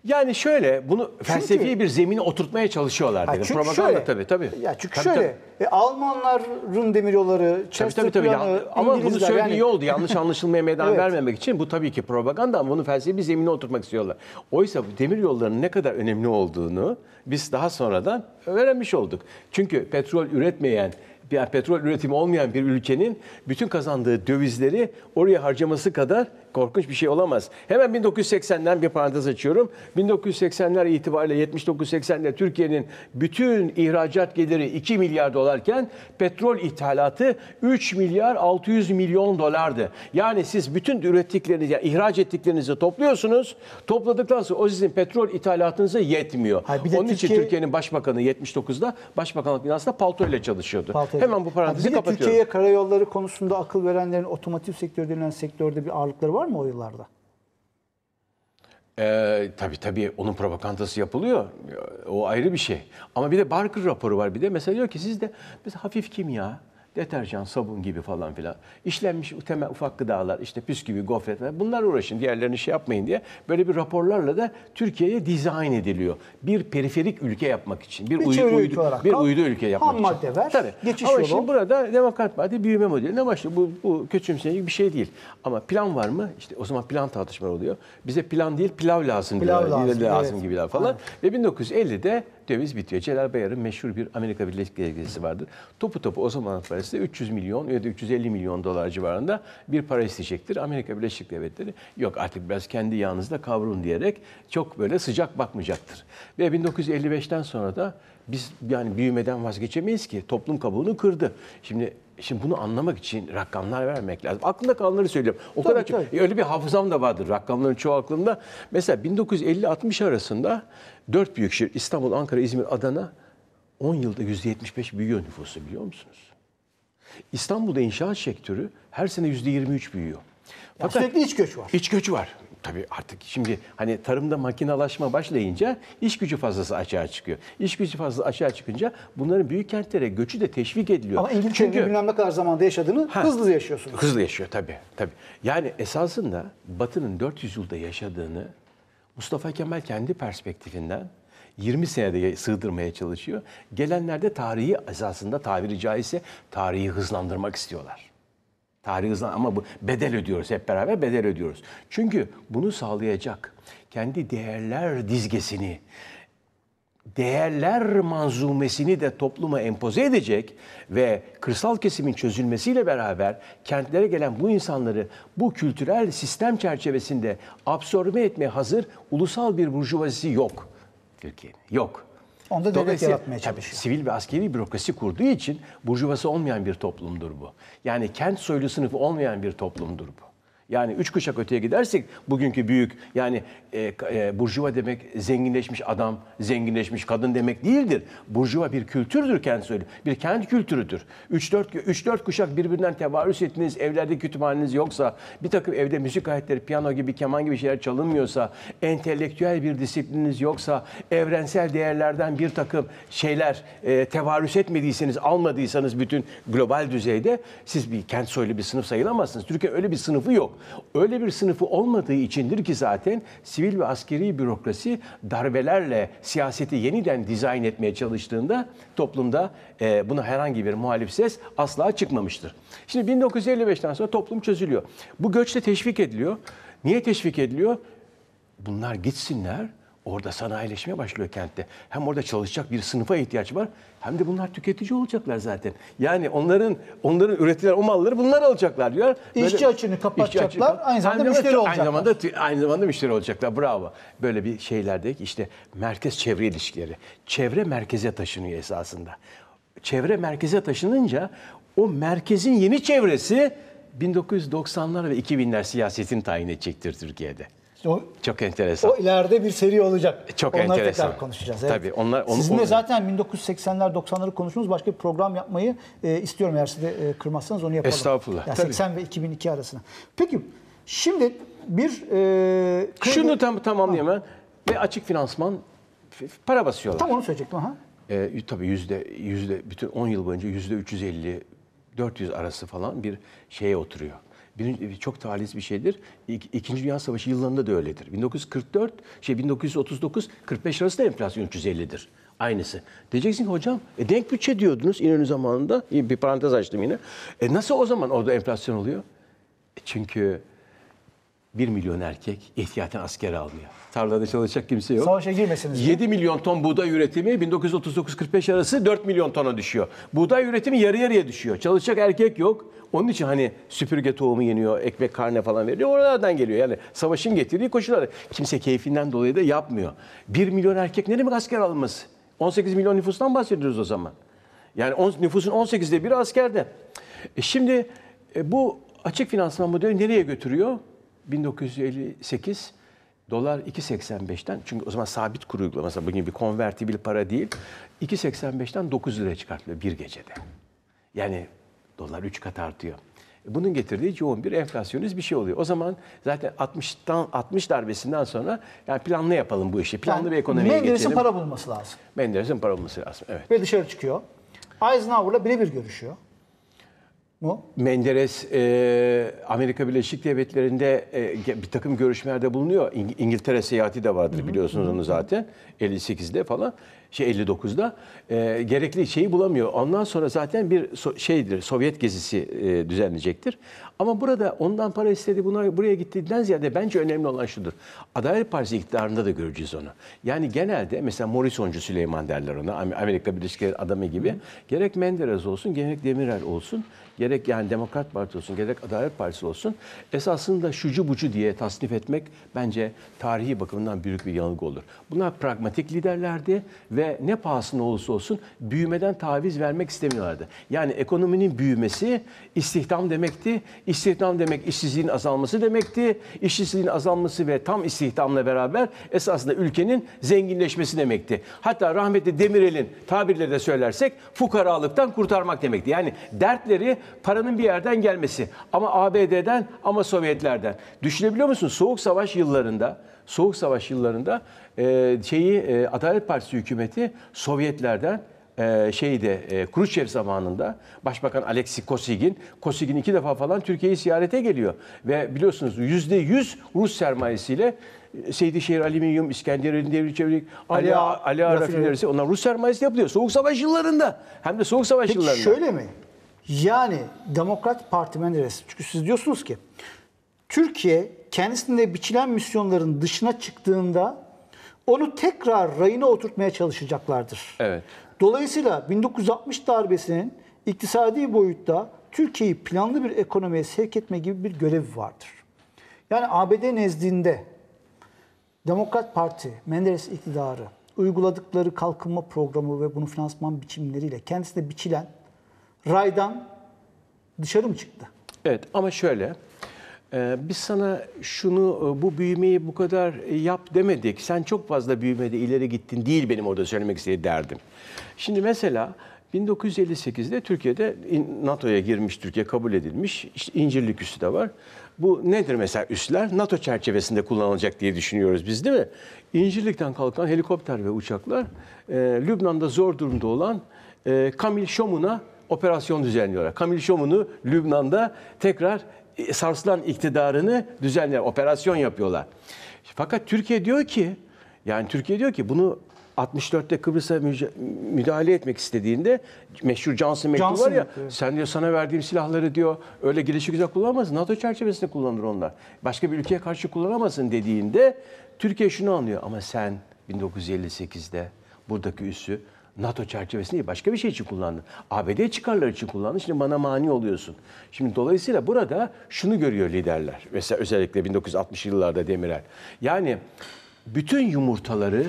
Yani şöyle bunu felsefi bir zemine oturtmaya çalışıyorlar dedim. Çünkü Propaganda şöyle, tabii tabii. Ya çünkü tabii, şöyle E, Almanların demiryolları, Tabii tabii tabii. Ya- Ama bunu İngilizler söylediği yani iyi oldu. Yanlış anlaşılmaya meydan Evet. vermemek için bu tabii ki propaganda ama bunu felsefi bir zemine oturtmak istiyorlar. Oysa bu demir yollarının ne kadar önemli olduğunu biz daha sonradan öğrenmiş olduk. Çünkü petrol üretmeyen bir petrol üretimi olmayan bir ülkenin bütün kazandığı dövizleri oraya harcaması kadar Korkunç bir şey olamaz. Hemen 1980'den bir parantez açıyorum. 1980'ler itibariyle 79-80'de Türkiye'nin bütün ihracat geliri 2 milyar dolarken petrol ithalatı 3 milyar 600 milyon dolardı. Yani siz bütün ürettiklerinizi, yani ihraç ettiklerinizi topluyorsunuz. Topladıktan sonra o sizin petrol ithalatınıza yetmiyor. Hayır, Onun Türkiye... için Türkiye'nin başbakanı 79'da başbakanlık binasında palto ile çalışıyordu. Paltoyla. Hemen bu parantezi kapatıyorum. Türkiye'ye karayolları konusunda akıl verenlerin otomotiv sektörü denilen sektörde bir ağırlıkları var var mı o yıllarda? Ee, tabii tabii onun propagandası yapılıyor. O ayrı bir şey. Ama bir de Barker raporu var. Bir de mesela diyor ki sizde biz hafif kimya, deterjan, sabun gibi falan filan. İşlenmiş temel ufak gıdalar, işte bisküvi, gofret falan. Bunlar uğraşın, diğerlerini şey yapmayın diye. Böyle bir raporlarla da Türkiye'ye dizayn ediliyor. Bir periferik ülke yapmak için. Bir, bir uydu, uydu, bir uydu ülke yapmak ham madde için. Ver, Tabii. Geçiş Ama yolu. şimdi burada Demokrat Parti büyüme modeline başlıyor. Bu, bu kötümseyici bir şey değil. Ama plan var mı? İşte o zaman plan tartışmaları oluyor. Bize plan değil pilav lazım. Pilav diyorlar. lazım, lazım evet. gibiler falan. Evet. Ve 1950'de döviz bitiyor. Celal Bayar'ın meşhur bir Amerika Birleşik Devletleri vardır. Topu topu o zaman parası 300 milyon ya da 350 milyon dolar civarında bir para isteyecektir. Amerika Birleşik Devletleri yok artık biraz kendi yağınızda kavrun diyerek çok böyle sıcak bakmayacaktır. Ve 1955'ten sonra da biz yani büyümeden vazgeçemeyiz ki. Toplum kabuğunu kırdı. Şimdi Şimdi bunu anlamak için rakamlar vermek lazım. Aklında kalanları söylüyorum. O tabii, kadar tabii. Çok, öyle bir hafızam da vardır. Rakamların çoğu aklımda. Mesela 1950-60 arasında dört büyük şehir İstanbul, Ankara, İzmir, Adana 10 yılda %75 büyüyor nüfusu biliyor musunuz? İstanbul'da inşaat sektörü her sene %23 büyüyor. Fakat sürekli iç göç var. İç göç var. Tabii artık şimdi hani tarımda makinalaşma başlayınca iş gücü fazlası açığa çıkıyor. İş gücü fazlası açığa çıkınca bunların büyük kentlere göçü de teşvik ediliyor. Ama İngiltere'nin Çünkü, bilmem ne kadar zamanda yaşadığını ha, hızlı yaşıyorsunuz. Hızlı yaşıyor tabii, tabii. Yani esasında Batı'nın 400 yılda yaşadığını Mustafa Kemal kendi perspektifinden 20 senede sığdırmaya çalışıyor. Gelenler de tarihi esasında tabiri caizse tarihi hızlandırmak istiyorlar. Tarihimizden ama bu bedel ödüyoruz hep beraber bedel ödüyoruz. Çünkü bunu sağlayacak kendi değerler dizgesini, değerler manzumesini de topluma empoze edecek ve kırsal kesimin çözülmesiyle beraber kentlere gelen bu insanları bu kültürel sistem çerçevesinde absorbe etmeye hazır ulusal bir burjuvazisi yok Türkiye'nin. Yok. Onda devlet yaratmaya çalışıyor. Tabii, sivil ve askeri bürokrasi kurduğu için burjuvası olmayan bir toplumdur bu. Yani kent soylu sınıfı olmayan bir toplumdur bu. Yani üç kuşak öteye gidersek bugünkü büyük yani e, e, burjuva demek zenginleşmiş adam, zenginleşmiş kadın demek değildir. Burjuva bir kültürdür kendisi öyle. Bir kent kültürüdür. 3-4 kuşak birbirinden tevarüs ettiğiniz evlerde kütüphaneniz yoksa, bir takım evde müzik aletleri, piyano gibi, keman gibi şeyler çalınmıyorsa, entelektüel bir disiplininiz yoksa, evrensel değerlerden bir takım şeyler e, tevarüs etmediyseniz, almadıysanız bütün global düzeyde siz bir kent soylu bir sınıf sayılamazsınız. Türkiye öyle bir sınıfı yok. Öyle bir sınıfı olmadığı içindir ki zaten sivil ve askeri bürokrasi darbelerle siyaseti yeniden dizayn etmeye çalıştığında toplumda e, buna herhangi bir muhalif ses asla çıkmamıştır. Şimdi 1955'ten sonra toplum çözülüyor. Bu göçle teşvik ediliyor. Niye teşvik ediliyor? Bunlar gitsinler Orada sanayileşme başlıyor kentte. Hem orada çalışacak bir sınıfa ihtiyaç var hem de bunlar tüketici olacaklar zaten. Yani onların onların üretilen o malları bunlar alacaklar diyor. İşçi açını kapatacaklar. Işçi aynı zamanda aynı müşteri olacaklar. Aynı zamanda aynı zamanda müşteri olacaklar. Bravo. Böyle bir şeylerde işte merkez çevre ilişkileri. Çevre merkeze taşınıyor esasında. Çevre merkeze taşınınca o merkezin yeni çevresi 1990'lar ve 2000'ler siyasetini tayin edecektir Türkiye'de o, çok enteresan. O ileride bir seri olacak. Çok Onları enteresan. tekrar konuşacağız. Evet. Tabii onlar onu, Sizinle onu... zaten 1980'ler 90'ları konuştunuz. Başka bir program yapmayı e, istiyorum eğer size e, kırmazsanız onu yapalım. Estağfurullah. Yani Tabii. 80 ve 2002 arasına. Peki şimdi bir e, kredi... şunu tam tamamlayayım ben. Ve açık finansman para basıyorlar. Tam onu söyleyecektim ha. E, tabii yüzde yüzde bütün 10 yıl boyunca yüzde 350 400 arası falan bir şeye oturuyor Birinci, e, çok talihsiz bir şeydir. İkinci Dünya Savaşı yıllarında da öyledir. 1944, şey 1939, 45 arasında da enflasyon 350'dir. Aynısı. Diyeceksin ki hocam e, denk bütçe diyordunuz İnönü zamanında. Bir parantez açtım yine. E, nasıl o zaman orada enflasyon oluyor? E, çünkü 1 milyon erkek ihtiyaten askere almıyor. Tarlada çalışacak kimse yok. Savaşa girmesiniz. 7 milyon ton buğday üretimi 1939-45 arası 4 milyon tona düşüyor. Buğday üretimi yarı yarıya düşüyor. Çalışacak erkek yok. Onun için hani süpürge tohumu yeniyor, ekmek karne falan veriliyor. Oralardan geliyor. Yani savaşın getirdiği koşullar. Kimse keyfinden dolayı da yapmıyor. 1 milyon erkek ne demek asker alınması? 18 milyon nüfustan bahsediyoruz o zaman. Yani on, nüfusun 18'de biri askerde. E şimdi e, bu açık finansman modeli nereye götürüyor? 1958 dolar 2.85'ten çünkü o zaman sabit kur uygulaması bugün bir konvertibil para değil 2.85'ten 9 liraya çıkartılıyor bir gecede. Yani dolar 3 kat artıyor. Bunun getirdiği yoğun bir enflasyonist bir şey oluyor. O zaman zaten 60'tan 60 darbesinden sonra yani planlı yapalım bu işi. Planlı yani bir ekonomiye Menderes'in geçelim. Menderes'in para bulması lazım. Menderes'in para bulması lazım. Evet. Ve dışarı çıkıyor. Eisenhower'la birebir görüşüyor mu? Menderes e, Amerika Birleşik Devletleri'nde e, bir takım görüşmelerde bulunuyor. İng- İngiltere seyahati de vardır Hı-hı. biliyorsunuz onu zaten. 58'de falan, şey 59'da e, gerekli şeyi bulamıyor. Ondan sonra zaten bir so- şeydir, Sovyet gezisi e, düzenleyecektir. Ama burada ondan para istedi, buna buraya gittiğinden ziyade bence önemli olan şudur. Adalet Partisi iktidarında da göreceğiz onu. Yani genelde mesela Morrisoncu Süleyman derler ona, Amerika Birleşik Devletleri adamı gibi. hı Gerek Menderes olsun, gerek Demirel olsun gerek yani Demokrat Parti olsun, gerek Adalet Partisi olsun esasında şucu bucu diye tasnif etmek bence tarihi bakımından büyük bir yanılgı olur. Bunlar pragmatik liderlerdi ve ne pahasına olursa olsun büyümeden taviz vermek istemiyorlardı. Yani ekonominin büyümesi istihdam demekti. İstihdam demek işsizliğin azalması demekti. İşsizliğin azalması ve tam istihdamla beraber esasında ülkenin zenginleşmesi demekti. Hatta rahmetli Demirel'in tabirle de söylersek fukaralıktan kurtarmak demekti. Yani dertleri paranın bir yerden gelmesi. Ama ABD'den ama Sovyetlerden. Düşünebiliyor musun? Soğuk savaş yıllarında, soğuk savaş yıllarında e, şeyi e, Adalet Partisi hükümeti Sovyetlerden e, şeyde e, Khrushchev zamanında Başbakan Alexi Kosygin, Kosygin iki defa falan Türkiye'yi ziyarete geliyor. Ve biliyorsunuz yüzde yüz Rus sermayesiyle e, Seydişehir Alüminyum, İskenderun Devri Çevik, Ali, Ağa, Ali Ağa Rafinerisi onlar Rus sermayesi yapılıyor. Soğuk savaş yıllarında. Hem de soğuk savaş Peki, yıllarında. şöyle mi? Yani Demokrat Parti Menderes. Çünkü siz diyorsunuz ki Türkiye kendisinde biçilen misyonların dışına çıktığında onu tekrar rayına oturtmaya çalışacaklardır. Evet. Dolayısıyla 1960 darbesinin iktisadi boyutta Türkiye'yi planlı bir ekonomiye sevk etme gibi bir görevi vardır. Yani ABD nezdinde Demokrat Parti, Menderes iktidarı uyguladıkları kalkınma programı ve bunun finansman biçimleriyle kendisine biçilen raydan dışarı mı çıktı? Evet ama şöyle e, biz sana şunu e, bu büyümeyi bu kadar e, yap demedik. Sen çok fazla büyümedi, ileri gittin değil benim orada söylemek istediğim derdim. Şimdi mesela 1958'de Türkiye'de NATO'ya girmiş, Türkiye kabul edilmiş. İşte İncirlik üssü de var. Bu nedir mesela üsler? NATO çerçevesinde kullanılacak diye düşünüyoruz biz değil mi? İncirlik'ten kalkan helikopter ve uçaklar Lübnan'da zor durumda olan Kamil Şomun'a operasyon düzenliyorlar. Kamil Şomun'u Lübnan'da tekrar sarsılan iktidarını düzenler, operasyon yapıyorlar. Fakat Türkiye diyor ki, yani Türkiye diyor ki bunu 64'te Kıbrıs'a müdahale etmek istediğinde meşhur Johnson mektubu Johnson var ya mektubu. sen diyor sana verdiğim silahları diyor öyle gelişi güzel kullanamazsın. NATO çerçevesinde kullanır onlar. Başka bir ülkeye karşı kullanamazsın dediğinde Türkiye şunu anlıyor ama sen 1958'de buradaki üssü NATO çerçevesinde başka bir şey için kullandın. ABD çıkarları için kullandın. Şimdi bana mani oluyorsun. Şimdi dolayısıyla burada şunu görüyor liderler. Mesela özellikle 1960 yıllarda Demirel. Yani bütün yumurtaları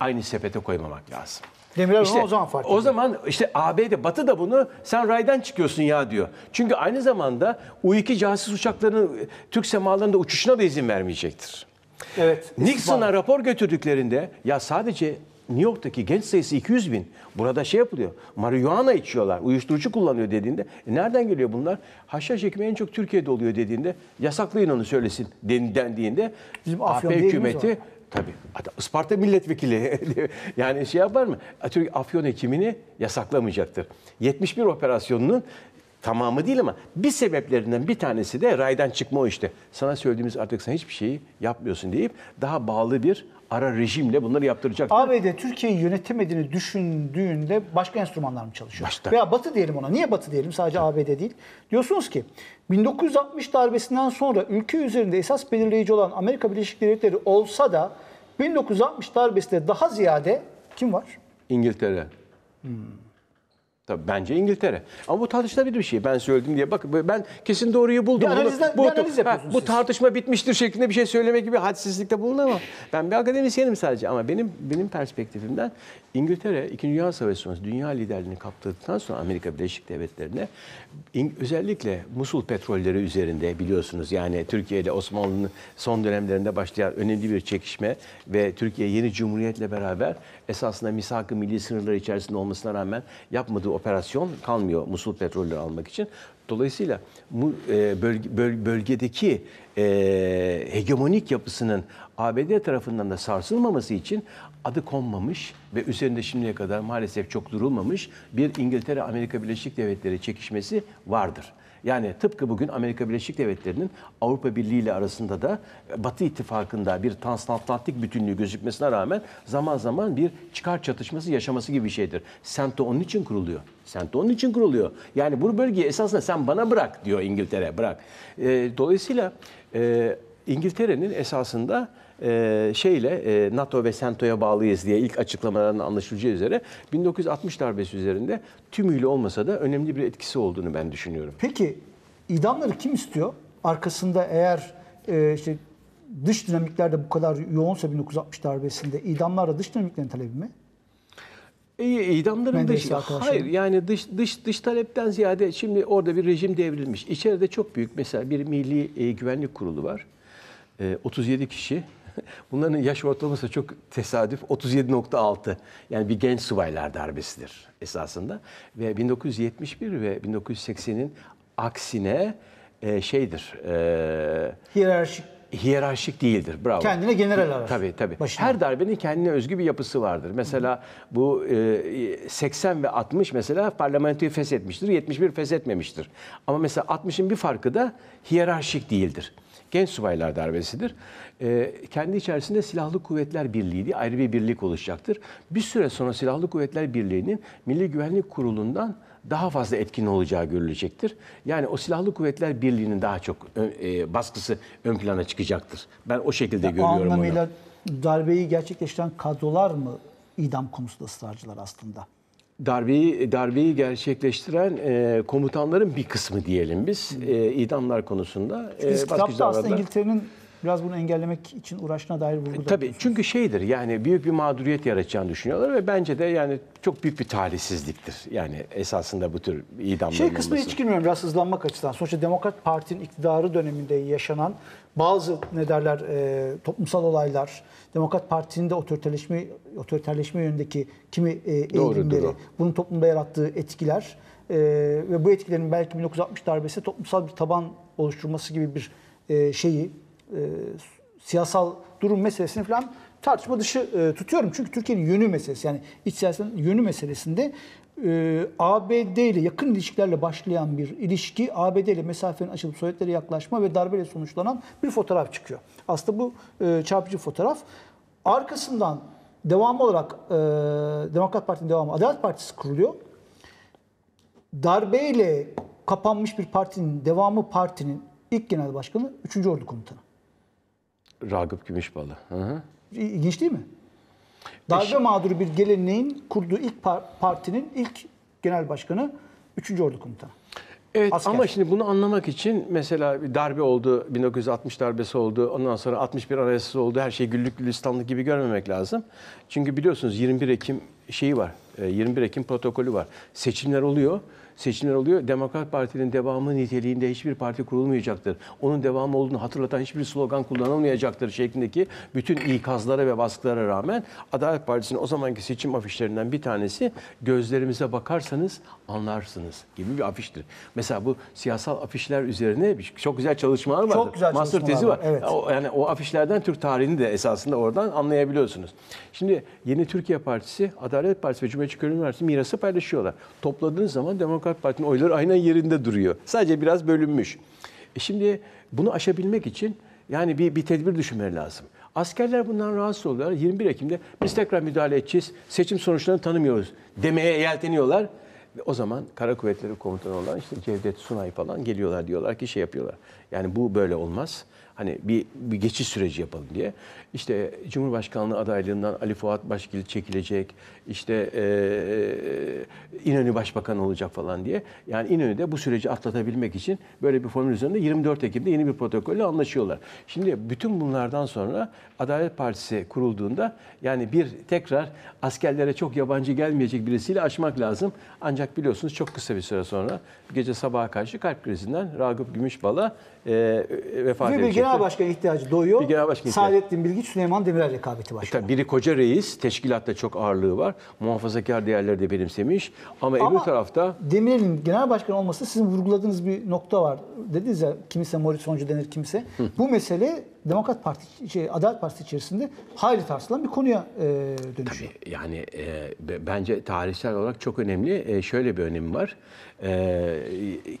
aynı sepete koymamak lazım. Demirel işte, o zaman fark ediyor. O zaman işte ABD, Batı da bunu sen raydan çıkıyorsun ya diyor. Çünkü aynı zamanda U-2 casus uçaklarının Türk semalarında uçuşuna da izin vermeyecektir. Evet. Nixon'a rapor götürdüklerinde ya sadece New York'taki genç sayısı 200 bin. Burada şey yapılıyor. Marihuana içiyorlar. Uyuşturucu kullanıyor dediğinde. E nereden geliyor bunlar? Haşhaş ekmeği en çok Türkiye'de oluyor dediğinde. Yasaklayın onu söylesin dendiğinde. Bizim AP hükümeti Tabii. Isparta milletvekili yani şey yapar mı? Türk afyon hekimini yasaklamayacaktır. 71 operasyonunun tamamı değil ama bir sebeplerinden bir tanesi de raydan çıkma o işte. Sana söylediğimiz artık sen hiçbir şeyi yapmıyorsun deyip daha bağlı bir ara rejimle bunları yaptıracak. ABD Türkiye'yi yönetemediğini düşündüğünde başka enstrümanlar mı çalışıyor? Başta. Veya Batı diyelim ona. Niye Batı diyelim? Sadece evet. ABD değil. Diyorsunuz ki 1960 darbesinden sonra ülke üzerinde esas belirleyici olan Amerika Birleşik Devletleri olsa da 1960 darbesinde daha ziyade kim var? İngiltere. Hmm. Tabii bence İngiltere. Ama bu tartışılabilir bir şey. Ben söyledim diye. Bak, ben kesin doğruyu buldum. Bir analizden, Bunu, bu, bir analiz ha, bu tartışma bitmiştir şeklinde bir şey söyleme gibi hadsizlikte bulunamam. ben bir akademisyenim sadece ama benim benim perspektifimden İngiltere 2. Dünya Savaşı sonrası dünya liderliğini kaptırdıktan sonra Amerika Birleşik Devletleri'ne özellikle Musul petrolleri üzerinde biliyorsunuz yani Türkiye ile Osmanlı'nın son dönemlerinde başlayan önemli bir çekişme ve Türkiye yeni cumhuriyetle beraber esasında misak-ı milli sınırları içerisinde olmasına rağmen yapmadığı operasyon kalmıyor Musul petrolleri almak için. Dolayısıyla e, bölgedeki e, hegemonik yapısının ABD tarafından da sarsılmaması için adı konmamış ve üzerinde şimdiye kadar maalesef çok durulmamış bir İngiltere-Amerika Birleşik Devletleri çekişmesi vardır. Yani tıpkı bugün Amerika Birleşik Devletleri'nin Avrupa Birliği ile arasında da e, Batı ittifakında bir transatlantik bütünlüğü gözükmesine rağmen zaman zaman bir çıkar çatışması yaşaması gibi bir şeydir. Sento onun için kuruluyor. Sento onun için kuruluyor. Yani bu bölgeyi esasında sen bana bırak diyor İngiltere bırak. E, dolayısıyla e, İngiltere'nin esasında e, şeyle e, NATO ve SENTO'ya bağlıyız diye ilk açıklamaların anlaşılacağı üzere 1960 darbesi üzerinde tümüyle olmasa da önemli bir etkisi olduğunu ben düşünüyorum. Peki idamları kim istiyor? Arkasında eğer e, işte dış dinamiklerde bu kadar yoğunsa 1960 darbesinde idamlarla dış dinamiklerin talebi mi? İdamların Menderes dışı, hayır yani dış, dış, dış talepten ziyade şimdi orada bir rejim devrilmiş. İçeride çok büyük mesela bir Milli e, Güvenlik Kurulu var. E, 37 kişi Bunların yaş ortalaması çok tesadüf 37.6. Yani bir genç subaylar darbesidir esasında. Ve 1971 ve 1980'in aksine e, şeydir. E, Hiyerarşik hiyerarşik değildir. Bravo. Kendine general arar. Tabii tabii. Başına. Her darbenin kendine özgü bir yapısı vardır. Mesela bu e, 80 ve 60 mesela parlamentoyu feshetmiştir. 71 feshetmemiştir. Ama mesela 60'ın bir farkı da hiyerarşik değildir genç subaylar darbesidir. E, kendi içerisinde Silahlı Kuvvetler Birliği diye ayrı bir birlik oluşacaktır. Bir süre sonra Silahlı Kuvvetler Birliği'nin Milli Güvenlik Kurulu'ndan daha fazla etkin olacağı görülecektir. Yani o Silahlı Kuvvetler Birliği'nin daha çok e, baskısı ön plana çıkacaktır. Ben o şekilde ya, görüyorum anlamıyla onu. anlamıyla darbeyi gerçekleştiren kadrolar mı idam konusunda ısrarcılar aslında? darbeyi darbeyi gerçekleştiren e, komutanların bir kısmı diyelim biz e, idamlar konusunda. E, kitapta aslında İngiltere'nin biraz bunu engellemek için uğraşına dair vurgu e, Tabii çünkü şeydir yani büyük bir mağduriyet yaratacağını düşünüyorlar ve bence de yani çok büyük bir talihsizliktir. Yani esasında bu tür idamların Şey kısmı olması. hiç girmiyorum biraz hızlanmak açısından. Sonuçta Demokrat Parti'nin iktidarı döneminde yaşanan bazı ne derler e, toplumsal olaylar, Demokrat Parti'nin de otoriterleşme, otoriterleşme yönündeki kimi e, eğilimleri, bunun toplumda yarattığı etkiler e, ve bu etkilerin belki 1960 darbesi toplumsal bir taban oluşturması gibi bir e, şeyi, e, siyasal durum meselesini falan tartışma dışı e, tutuyorum. Çünkü Türkiye'nin yönü meselesi yani iç siyasetin yönü meselesinde e, ABD ile yakın ilişkilerle başlayan bir ilişki, ABD ile mesafenin açılıp Sovyetlere yaklaşma ve darbeyle sonuçlanan bir fotoğraf çıkıyor. Aslında bu e, çarpıcı fotoğraf. Arkasından devam olarak e, Demokrat Parti'nin devamı Adalet Partisi kuruluyor. Darbeyle kapanmış bir partinin devamı partinin ilk genel başkanı 3. Ordu Komutanı. Ragıp Gümüşbalı. Hı hı. İlginç değil mi? Darbe Eş... mağduru bir geleneğin kurduğu ilk partinin ilk genel başkanı 3. Ordu Komutanı. Evet Asker. ama şimdi bunu anlamak için mesela bir darbe oldu, 1960 darbesi oldu, ondan sonra 61 anayasası oldu, her şey güllük gülistanlık gibi görmemek lazım. Çünkü biliyorsunuz 21 Ekim şeyi var, 21 e, Ekim protokolü var. Seçimler oluyor seçimler oluyor. Demokrat Parti'nin devamı niteliğinde hiçbir parti kurulmayacaktır. Onun devamı olduğunu hatırlatan hiçbir slogan kullanılmayacaktır şeklindeki bütün ikazlara ve baskılara rağmen Adalet Partisi'nin o zamanki seçim afişlerinden bir tanesi gözlerimize bakarsanız anlarsınız gibi bir afiştir. Mesela bu siyasal afişler üzerine çok güzel çalışmalar var. Çok güzel çalışmalar Master tezi var. Evet. Yani o afişlerden Türk tarihini de esasında oradan anlayabiliyorsunuz. Şimdi Yeni Türkiye Partisi, Adalet Partisi ve Cumhuriyetçi Köylü Üniversitesi mirası paylaşıyorlar. Topladığınız zaman demokrasi Demokrat Parti'nin oyları aynen yerinde duruyor. Sadece biraz bölünmüş. E şimdi bunu aşabilmek için yani bir, bir tedbir düşünmeleri lazım. Askerler bundan rahatsız oluyorlar. 21 Ekim'de biz tekrar müdahale edeceğiz. Seçim sonuçlarını tanımıyoruz demeye yelteniyorlar. Ve o zaman Kara Kuvvetleri Komutanı olan işte Cevdet Sunay falan geliyorlar diyorlar ki şey yapıyorlar. Yani bu böyle olmaz. Hani bir, bir geçiş süreci yapalım diye. İşte Cumhurbaşkanlığı adaylığından Ali Fuat Başgil çekilecek. işte e, e İnönü Başbakan olacak falan diye. Yani İnönü de bu süreci atlatabilmek için böyle bir formül üzerinde 24 Ekim'de yeni bir protokolle anlaşıyorlar. Şimdi bütün bunlardan sonra Adalet Partisi kurulduğunda yani bir tekrar askerlere çok yabancı gelmeyecek birisiyle aşmak lazım. Ancak biliyorsunuz çok kısa bir süre sonra gece sabaha karşı kalp krizinden Ragıp Gümüşbala e, e vefat edecek. Genel Başkan ihtiyacı doyuyor. Bir genel başkan Saadettin Bilgiç, Süleyman Demirel rekabeti başlıyor. E tabii biri koca reis, teşkilatta çok ağırlığı var. Muhafazakar değerleri de benimsemiş. Ama, Ama öbür tarafta... Demirel'in genel başkan olması sizin vurguladığınız bir nokta var. Dediniz ya kimse Moritz Oncu denir kimse. Hı. Bu mesele Demokrat Parti, şey, Adalet Partisi içerisinde hayli tartışılan bir konuya e, dönüşüyor. Tabii yani e, bence tarihsel olarak çok önemli. E, şöyle bir önemi var. E,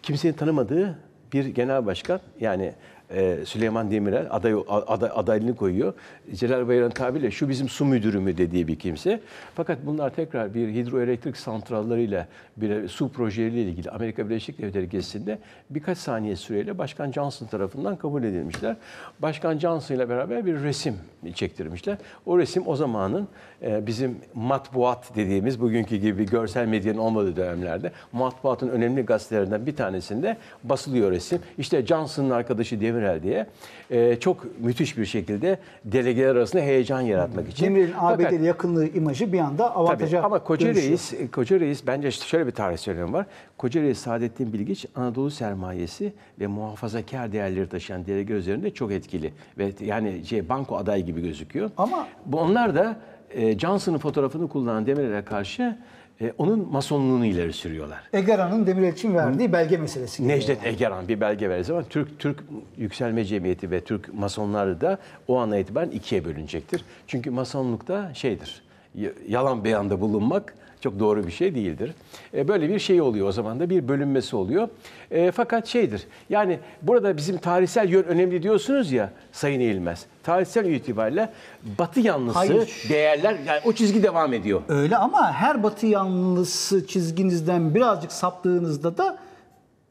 kimsenin tanımadığı bir genel başkan yani e, Süleyman Demirel aday, aday, adaylığını koyuyor. Celal Bayrak'ın tabiriyle şu bizim su müdürü mü dediği bir kimse. Fakat bunlar tekrar bir hidroelektrik santrallarıyla bir su projeleriyle ilgili Amerika Birleşik Devletleri gezisinde birkaç saniye süreyle Başkan Johnson tarafından kabul edilmişler. Başkan Johnson ile beraber bir resim çektirmişler. O resim o zamanın e, bizim matbuat dediğimiz bugünkü gibi görsel medyanın olmadığı dönemlerde matbuatın önemli gazetelerinden bir tanesinde basılıyor resim. İşte Johnson'ın arkadaşı Demir Demirel diye e, çok müthiş bir şekilde delegeler arasında heyecan yaratmak için. Demir'in ABD'li yakınlığı imajı bir anda avantaja tabii, Ama Koca dönüşüyor. Reis, e, Koca Reis bence şöyle bir tarih söylem var. Koca Reis Saadettin Bilgiç Anadolu sermayesi ve muhafazakar değerleri taşıyan delege üzerinde çok etkili. Ve yani şey, banko adayı gibi gözüküyor. Ama bu onlar da e, Johnson'ın fotoğrafını kullanan Demirel'e karşı e, onun masonluğunu ileri sürüyorlar. Egeran'ın Demir Demirelç'in verdiği belge meselesi. Necdet yani. Egeran bir belge verirse ama Türk Türk Yükselme Cemiyeti ve Türk Masonları da o ana itibaren ikiye bölünecektir. Çünkü masonlukta şeydir. Yalan beyanda bulunmak çok doğru bir şey değildir. E, böyle bir şey oluyor o zaman da bir bölünmesi oluyor. E, fakat şeydir yani burada bizim tarihsel yön önemli diyorsunuz ya Sayın Eğilmez. Tarihsel itibariyle batı yanlısı Hayır. değerler yani o çizgi devam ediyor. Öyle ama her batı yanlısı çizginizden birazcık saptığınızda da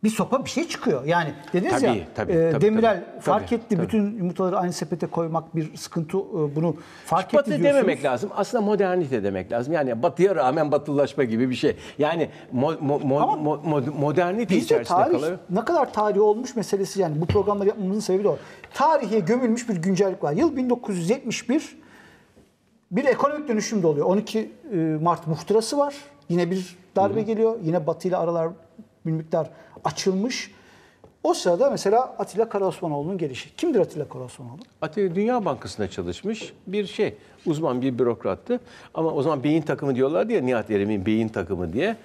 bir sopa bir şey çıkıyor. Yani dediniz tabii, ya tabii, e, Demirel tabii, fark tabii, etti tabii. bütün yumurtaları aynı sepete koymak bir sıkıntı e, bunu fark Hiç etti batı dememek lazım. Aslında modernite demek lazım. Yani batıya rağmen batılılaşma gibi bir şey. Yani mo, mo, mo, mo, modernite içerisinde tarih, kalıyor. Ne kadar tarih olmuş meselesi yani bu programları yapmamızın sebebi de o. Tarihe gömülmüş bir güncellik var. Yıl 1971 bir ekonomik dönüşüm de oluyor. 12 e, Mart muhtırası var. Yine bir darbe Hı. geliyor. Yine Batı ile aralar bir miktar açılmış. O sırada mesela Atilla Karaosmanoğlu'nun gelişi. Kimdir Atilla Karaosmanoğlu? Atilla Dünya Bankası'nda çalışmış bir şey. Uzman bir bürokrattı. Ama o zaman beyin takımı diyorlar diye Nihat Erem'in beyin takımı diye.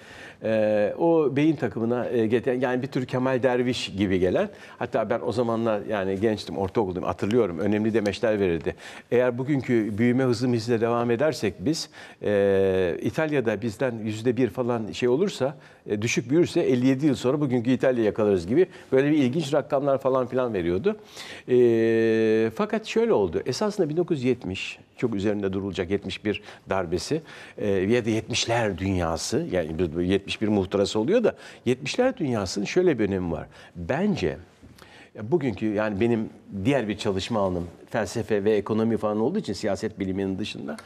Ee, o beyin takımına e, gelen yani bir tür Kemal Derviş gibi gelen. Hatta ben o zamanlar yani gençtim ortaokuldum hatırlıyorum. Önemli demeçler verirdi. Eğer bugünkü büyüme hızımızla devam edersek biz e, İtalya'da bizden yüzde bir falan şey olursa e, düşük büyürse 57 yıl sonra bugünkü İtalya yakalarız gibi böyle bir ilginç rakamlar falan filan veriyordu. E, fakat şöyle oldu. Esasında 1970 çok üzerinde durulacak 71 darbesi e, ya da 70'ler dünyası yani 71 muhtırası oluyor da 70'ler dünyasının şöyle bir önemi var. Bence bugünkü yani benim diğer bir çalışma alanım felsefe ve ekonomi falan olduğu için siyaset biliminin dışında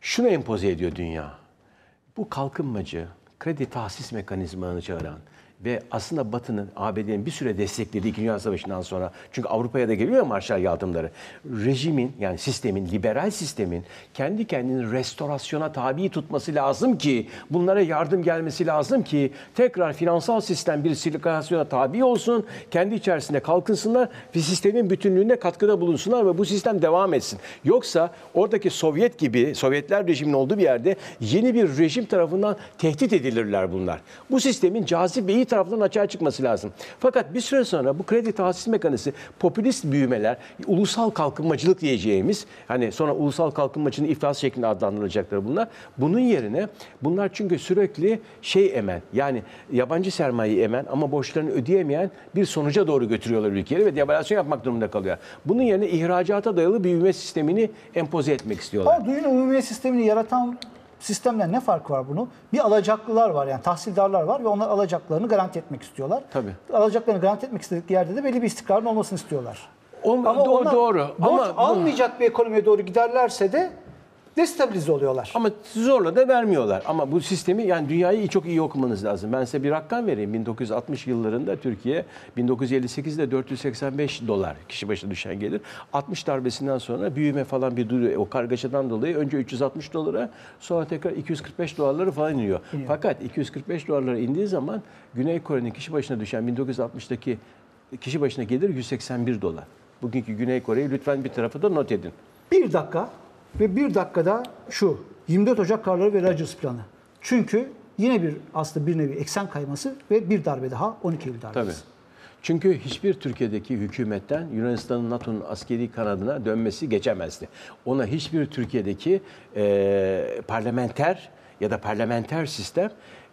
şunu empoze ediyor dünya. Bu kalkınmacı, kreditasis mekanizmën që rënë. ve aslında Batı'nın, ABD'nin bir süre desteklediği İkinci Dünya Savaşı'ndan sonra çünkü Avrupa'ya da geliyor ya Marshall yardımları. Rejimin yani sistemin, liberal sistemin kendi kendini restorasyona tabi tutması lazım ki bunlara yardım gelmesi lazım ki tekrar finansal sistem bir silikasyona tabi olsun, kendi içerisinde kalkınsınlar ve sistemin bütünlüğüne katkıda bulunsunlar ve bu sistem devam etsin. Yoksa oradaki Sovyet gibi, Sovyetler rejiminin olduğu bir yerde yeni bir rejim tarafından tehdit edilirler bunlar. Bu sistemin cazip ve tarafların açığa çıkması lazım. Fakat bir süre sonra bu kredi tahsis mekanisi popülist büyümeler, ulusal kalkınmacılık diyeceğimiz hani sonra ulusal kalkınmacının iflas şeklinde adlandırılacakları bunlar. Bunun yerine bunlar çünkü sürekli şey emen yani yabancı sermayeyi emen ama borçlarını ödeyemeyen bir sonuca doğru götürüyorlar ülkeyi ve devalüasyon yapmak durumunda kalıyor. Bunun yerine ihracata dayalı büyüme sistemini empoze etmek istiyorlar. Ama büyüme sistemini yaratan Sistemle ne fark var bunu? Bir alacaklılar var yani tahsildarlar var ve onlar alacaklarını garanti etmek istiyorlar. Tabii. Alacaklarını garanti etmek istedikleri yerde de belli bir istikrarın olmasını istiyorlar. O, ama do- onlar doğru. Borç ama almayacak bir ekonomiye doğru giderlerse de destabilize oluyorlar. Ama zorla da vermiyorlar. Ama bu sistemi yani dünyayı çok iyi okumanız lazım. Ben size bir rakam vereyim. 1960 yıllarında Türkiye 1958'de 485 dolar kişi başına düşen gelir. 60 darbesinden sonra büyüme falan bir duruyor. O kargaşadan dolayı önce 360 dolara sonra tekrar 245 dolarları falan iniyor. İniyor. Fakat 245 dolarlara indiği zaman Güney Kore'nin kişi başına düşen 1960'daki kişi başına gelir 181 dolar. Bugünkü Güney Kore'yi lütfen bir tarafı da not edin. Bir dakika ve bir dakikada şu 24 Ocak kararları ve Rodgers planı. Çünkü yine bir aslında bir nevi eksen kayması ve bir darbe daha 12 Eylül darbesi. Tabii. Çünkü hiçbir Türkiye'deki hükümetten Yunanistan'ın NATO'nun askeri kanadına dönmesi geçemezdi. Ona hiçbir Türkiye'deki e, parlamenter ya da parlamenter sistem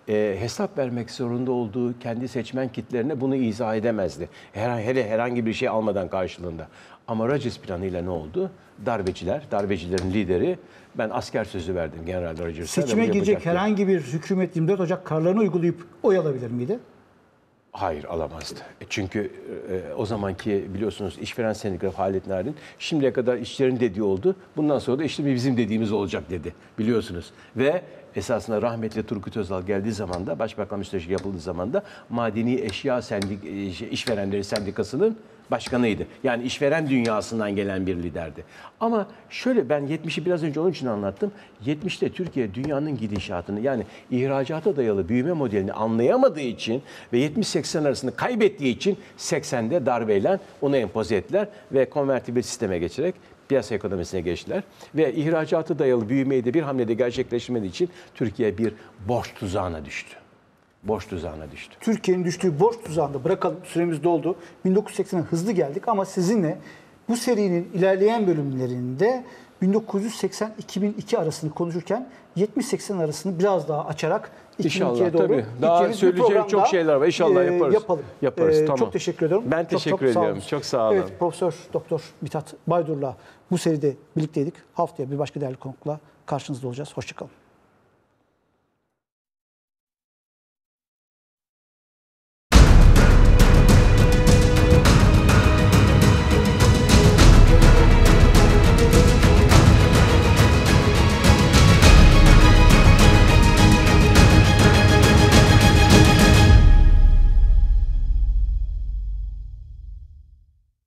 e, hesap vermek zorunda olduğu kendi seçmen kitlerine bunu izah edemezdi. Her, hele herhangi bir şey almadan karşılığında. Ama Racis planıyla ne oldu? darbeciler, darbecilerin lideri. Ben asker sözü verdim General Rogers'a. Seçime girecek herhangi bir hükümet 24 Ocak kararını uygulayıp oy alabilir miydi? Hayır alamazdı. E, çünkü e, o zamanki biliyorsunuz işveren sendikası Halit Narin şimdiye kadar işçilerin dediği oldu. Bundan sonra da işte bizim dediğimiz olacak dedi biliyorsunuz. Ve esasında rahmetli Turgut Özal geldiği zaman da başbakan müsteşarı yapıldığı zaman da Madeni Eşya Sendik, e, şey, İşverenleri Sendikası'nın başkanıydı. Yani işveren dünyasından gelen bir liderdi. Ama şöyle ben 70'i biraz önce onun için anlattım. 70'te Türkiye dünyanın gidişatını yani ihracata dayalı büyüme modelini anlayamadığı için ve 70-80 arasında kaybettiği için 80'de darbeyle onu empoze ettiler ve konvertibil sisteme geçerek piyasa ekonomisine geçtiler. Ve ihracata dayalı büyümeyi de bir hamlede gerçekleştirmediği için Türkiye bir borç tuzağına düştü borç tuzağına düştü. Türkiye'nin düştüğü borç tuzağında bırakalım süremiz doldu. 1980'e hızlı geldik ama sizinle bu serinin ilerleyen bölümlerinde 1980-2002 arasını konuşurken 70-80 arasını biraz daha açarak 2002'ye doğru tabii. Daha söyleyecek çok şeyler var. İnşallah e, yaparız. Yapalım. Yaparız. E, tamam. Çok teşekkür ediyorum. Ben çok, teşekkür çok, ediyorum. Sağ çok sağ olun. Evet Profesör Doktor Mithat Baydur'la bu seride birlikteydik. Haftaya bir başka değerli konukla karşınızda olacağız. Hoşçakalın.